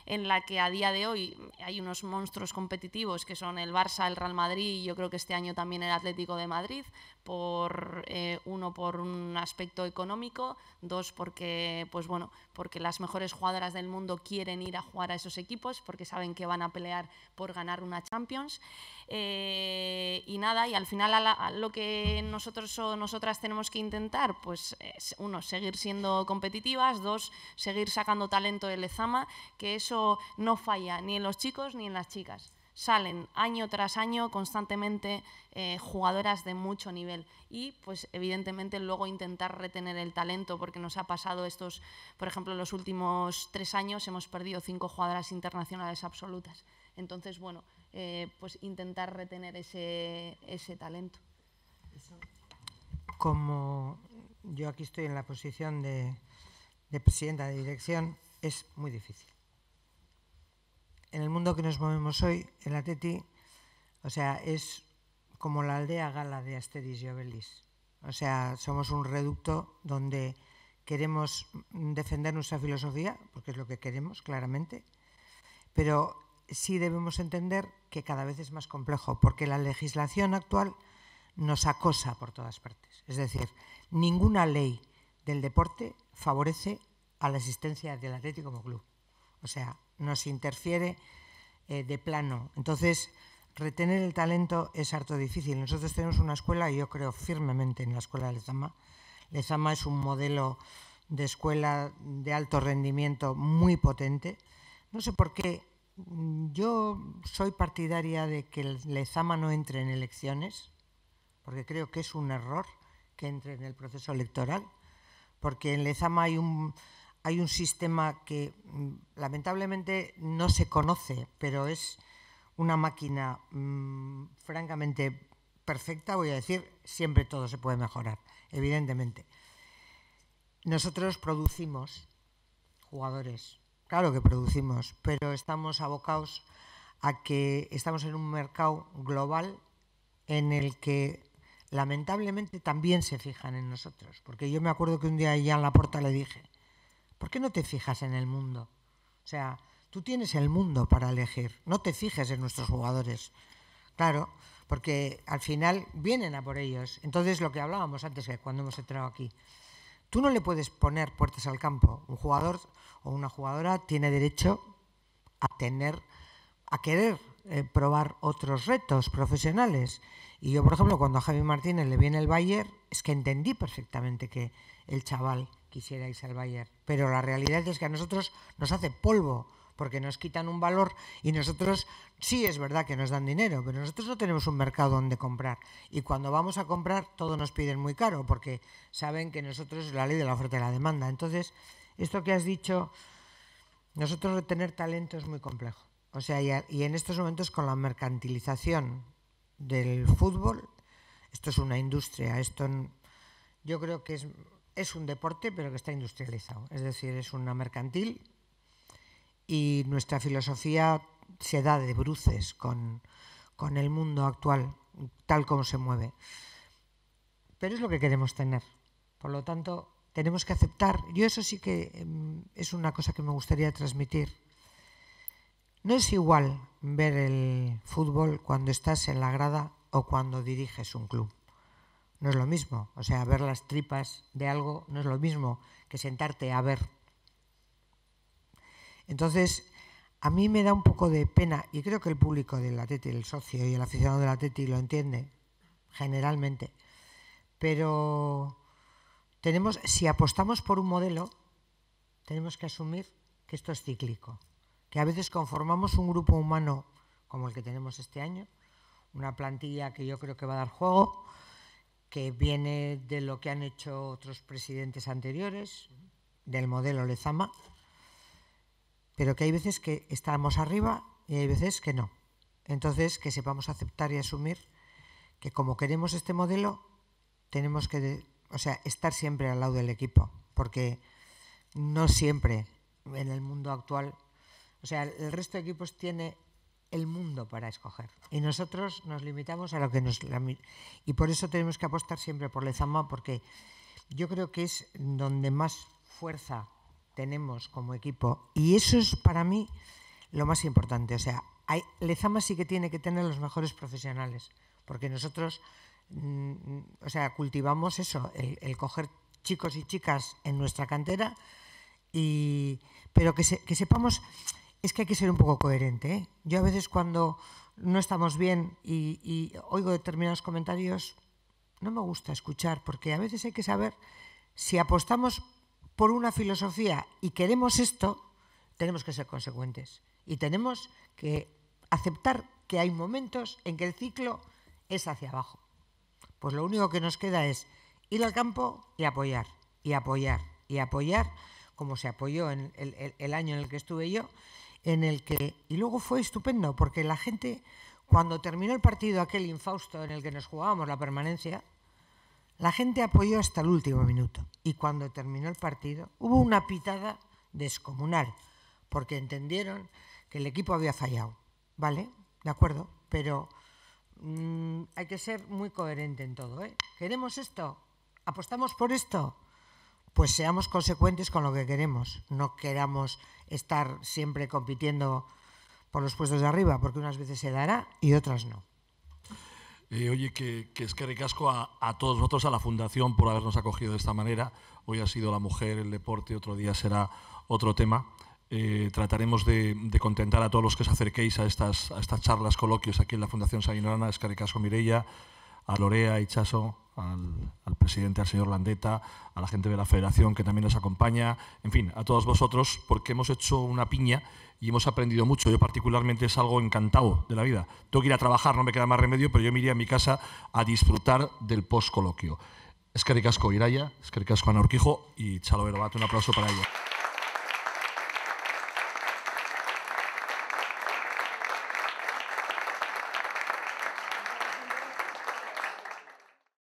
en la que a día de hoy hay unos monstruos competitivos que son el Barça, el Real Madrid y yo creo que este año también el Atlético de Madrid, por eh, uno por un aspecto económico, dos porque pues bueno, porque las mejores jugadoras del mundo quieren ir a jugar a esos equipos porque saben que van a pelear por ganar una Champions eh, y nada y al final lo que nosotros o nosotras tenemos que intentar pues es, uno seguir siendo competitivas, dos seguir sacando talento de Lezama, que eso no falla ni en los chicos ni en las chicas. Salen año tras año constantemente eh, jugadoras de mucho nivel y pues evidentemente luego intentar retener el talento porque nos ha pasado estos, por ejemplo, los últimos tres años hemos perdido cinco jugadoras internacionales absolutas. Entonces, bueno, eh, pues intentar retener ese, ese talento. Como yo aquí estoy en la posición de de presidenta de dirección es muy difícil. En el mundo que nos movemos hoy, el Atleti, o sea, es como la aldea gala de Asteris y Obelis. O sea, somos un reducto donde queremos defender nuestra filosofía, porque es lo que queremos, claramente, pero sí debemos entender que cada vez es más complejo, porque la legislación actual nos acosa por todas partes. Es decir, ninguna ley del deporte favorece a la existencia del Atlético como club. O sea, nos interfiere eh, de plano. Entonces, retener el talento es harto difícil. Nosotros tenemos una escuela, y yo creo firmemente en la escuela de Lezama. Lezama es un modelo de escuela de alto rendimiento muy potente. No sé por qué mm, yo soy partidaria de que Lezama no entre en elecciones, porque creo que es un error que entre en el proceso electoral porque en Lezama hay un, hay un sistema que mm, lamentablemente no se conoce, pero es una máquina mm, francamente perfecta, voy a decir, siempre todo se puede mejorar, evidentemente. Nosotros producimos jugadores, claro que producimos, pero estamos abocados a que estamos en un mercado global en el que lamentablemente también se fijan en nosotros. Porque yo me acuerdo que un día allá en la puerta le dije, ¿por qué no te fijas en el mundo? O sea, tú tienes el mundo para elegir, no te fijes en nuestros jugadores. Claro, porque al final vienen a por ellos. Entonces, lo que hablábamos antes, que cuando hemos entrado aquí, tú no le puedes poner puertas al campo. Un jugador o una jugadora tiene derecho a tener, a querer eh, probar otros retos profesionales. Y yo, por ejemplo, cuando a Javi Martínez le viene el Bayer, es que entendí perfectamente que el chaval quisiera irse al Bayer. Pero la realidad es que a nosotros nos hace polvo, porque nos quitan un valor y nosotros, sí es verdad que nos dan dinero, pero nosotros no tenemos un mercado donde comprar. Y cuando vamos a comprar, todo nos piden muy caro, porque saben que nosotros es la ley de la oferta y la demanda. Entonces, esto que has dicho, nosotros retener talento es muy complejo. O sea, y, en estos momentos con la mercantilización del fútbol, esto es una industria, esto yo creo que es, un deporte, pero que está industrializado. Es decir, es una mercantil y nuestra filosofía se da de bruces con el mundo actual, tal como se mueve. Pero es lo que queremos tener. Por lo tanto, tenemos que aceptar. Yo eso sí que mm, es una cosa que me gustaría transmitir no es igual ver el fútbol cuando estás en la grada o cuando diriges un club. No es lo mismo. O sea, ver las tripas de algo no es lo mismo que sentarte a ver. Entonces, a mí me da un poco de pena, y creo que el público de la TETI, el socio y el aficionado la TETI lo entiende, generalmente, pero tenemos, si apostamos por un modelo, tenemos que asumir que esto es cíclico que a veces conformamos un grupo humano como el que tenemos este año, una plantilla que yo creo que va a dar juego, que viene de lo que han hecho otros presidentes anteriores, del modelo Lezama, pero que hay veces que estamos arriba y hay veces que no. Entonces, que sepamos aceptar y asumir que como queremos este modelo, tenemos que o sea, estar siempre al lado del equipo, porque no siempre en el mundo actual o sea, el resto de equipos tiene el mundo para escoger. Y nosotros nos limitamos a lo que nos... Y por eso tenemos que apostar siempre por Lezama, porque yo creo que es donde más fuerza tenemos como equipo. Y eso es para mí lo más importante. O sea, hay, Lezama sí que tiene que tener los mejores profesionales, porque nosotros, mm, o sea, cultivamos eso, el, coger chicos y chicas en nuestra cantera, pero que sepamos es que hay que ser un poco coherente. ¿eh? Yo a veces cuando no estamos bien y, oigo determinados comentarios, no me gusta escuchar, porque a veces hay que saber si apostamos por una filosofía y queremos esto, tenemos que ser consecuentes. Y tenemos que aceptar que hay momentos en que el ciclo es hacia abajo. Pues lo único que nos queda es ir al campo y apoyar, y apoyar, y apoyar, como se apoyó en el año en el que estuve yo, en el que, y luego fue estupendo, porque la gente, cuando terminó el partido aquel infausto en el que nos jugábamos la permanencia, la gente apoyó hasta el último minuto. Y cuando terminó el partido, hubo una pitada descomunal, porque entendieron que el equipo había fallado. ¿Vale? De acuerdo, pero mm, hay que ser muy coherente en todo. ¿eh? ¿Queremos esto? ¿Apostamos por esto? pues seamos consecuentes con lo que queremos. No queramos estar siempre compitiendo por los puestos de arriba, porque unas veces se dará y otras no. Eh, oye, que, es que recasco a, todos vosotros a la Fundación, por habernos acogido de esta manera. Hoy ha sido la mujer, el deporte, otro día será otro tema. Eh, trataremos de, contentar a todos los que os acerquéis a estas, estas charlas, coloquios aquí en la Fundación Sainorana, Escaricasco Mireya a Lorea y Chaso, al, presidente, al señor Landeta, a la gente de la federación que también nos acompaña, en fin, a todos vosotros, porque hemos hecho una piña y hemos aprendido mucho. Yo particularmente es algo encantado de la vida. Tengo que ir a trabajar, no me queda más remedio, pero yo me iría a mi casa a disfrutar del coloquio Es que a Iraya, es que Ana Orquijo y Chalo un aplauso para ella.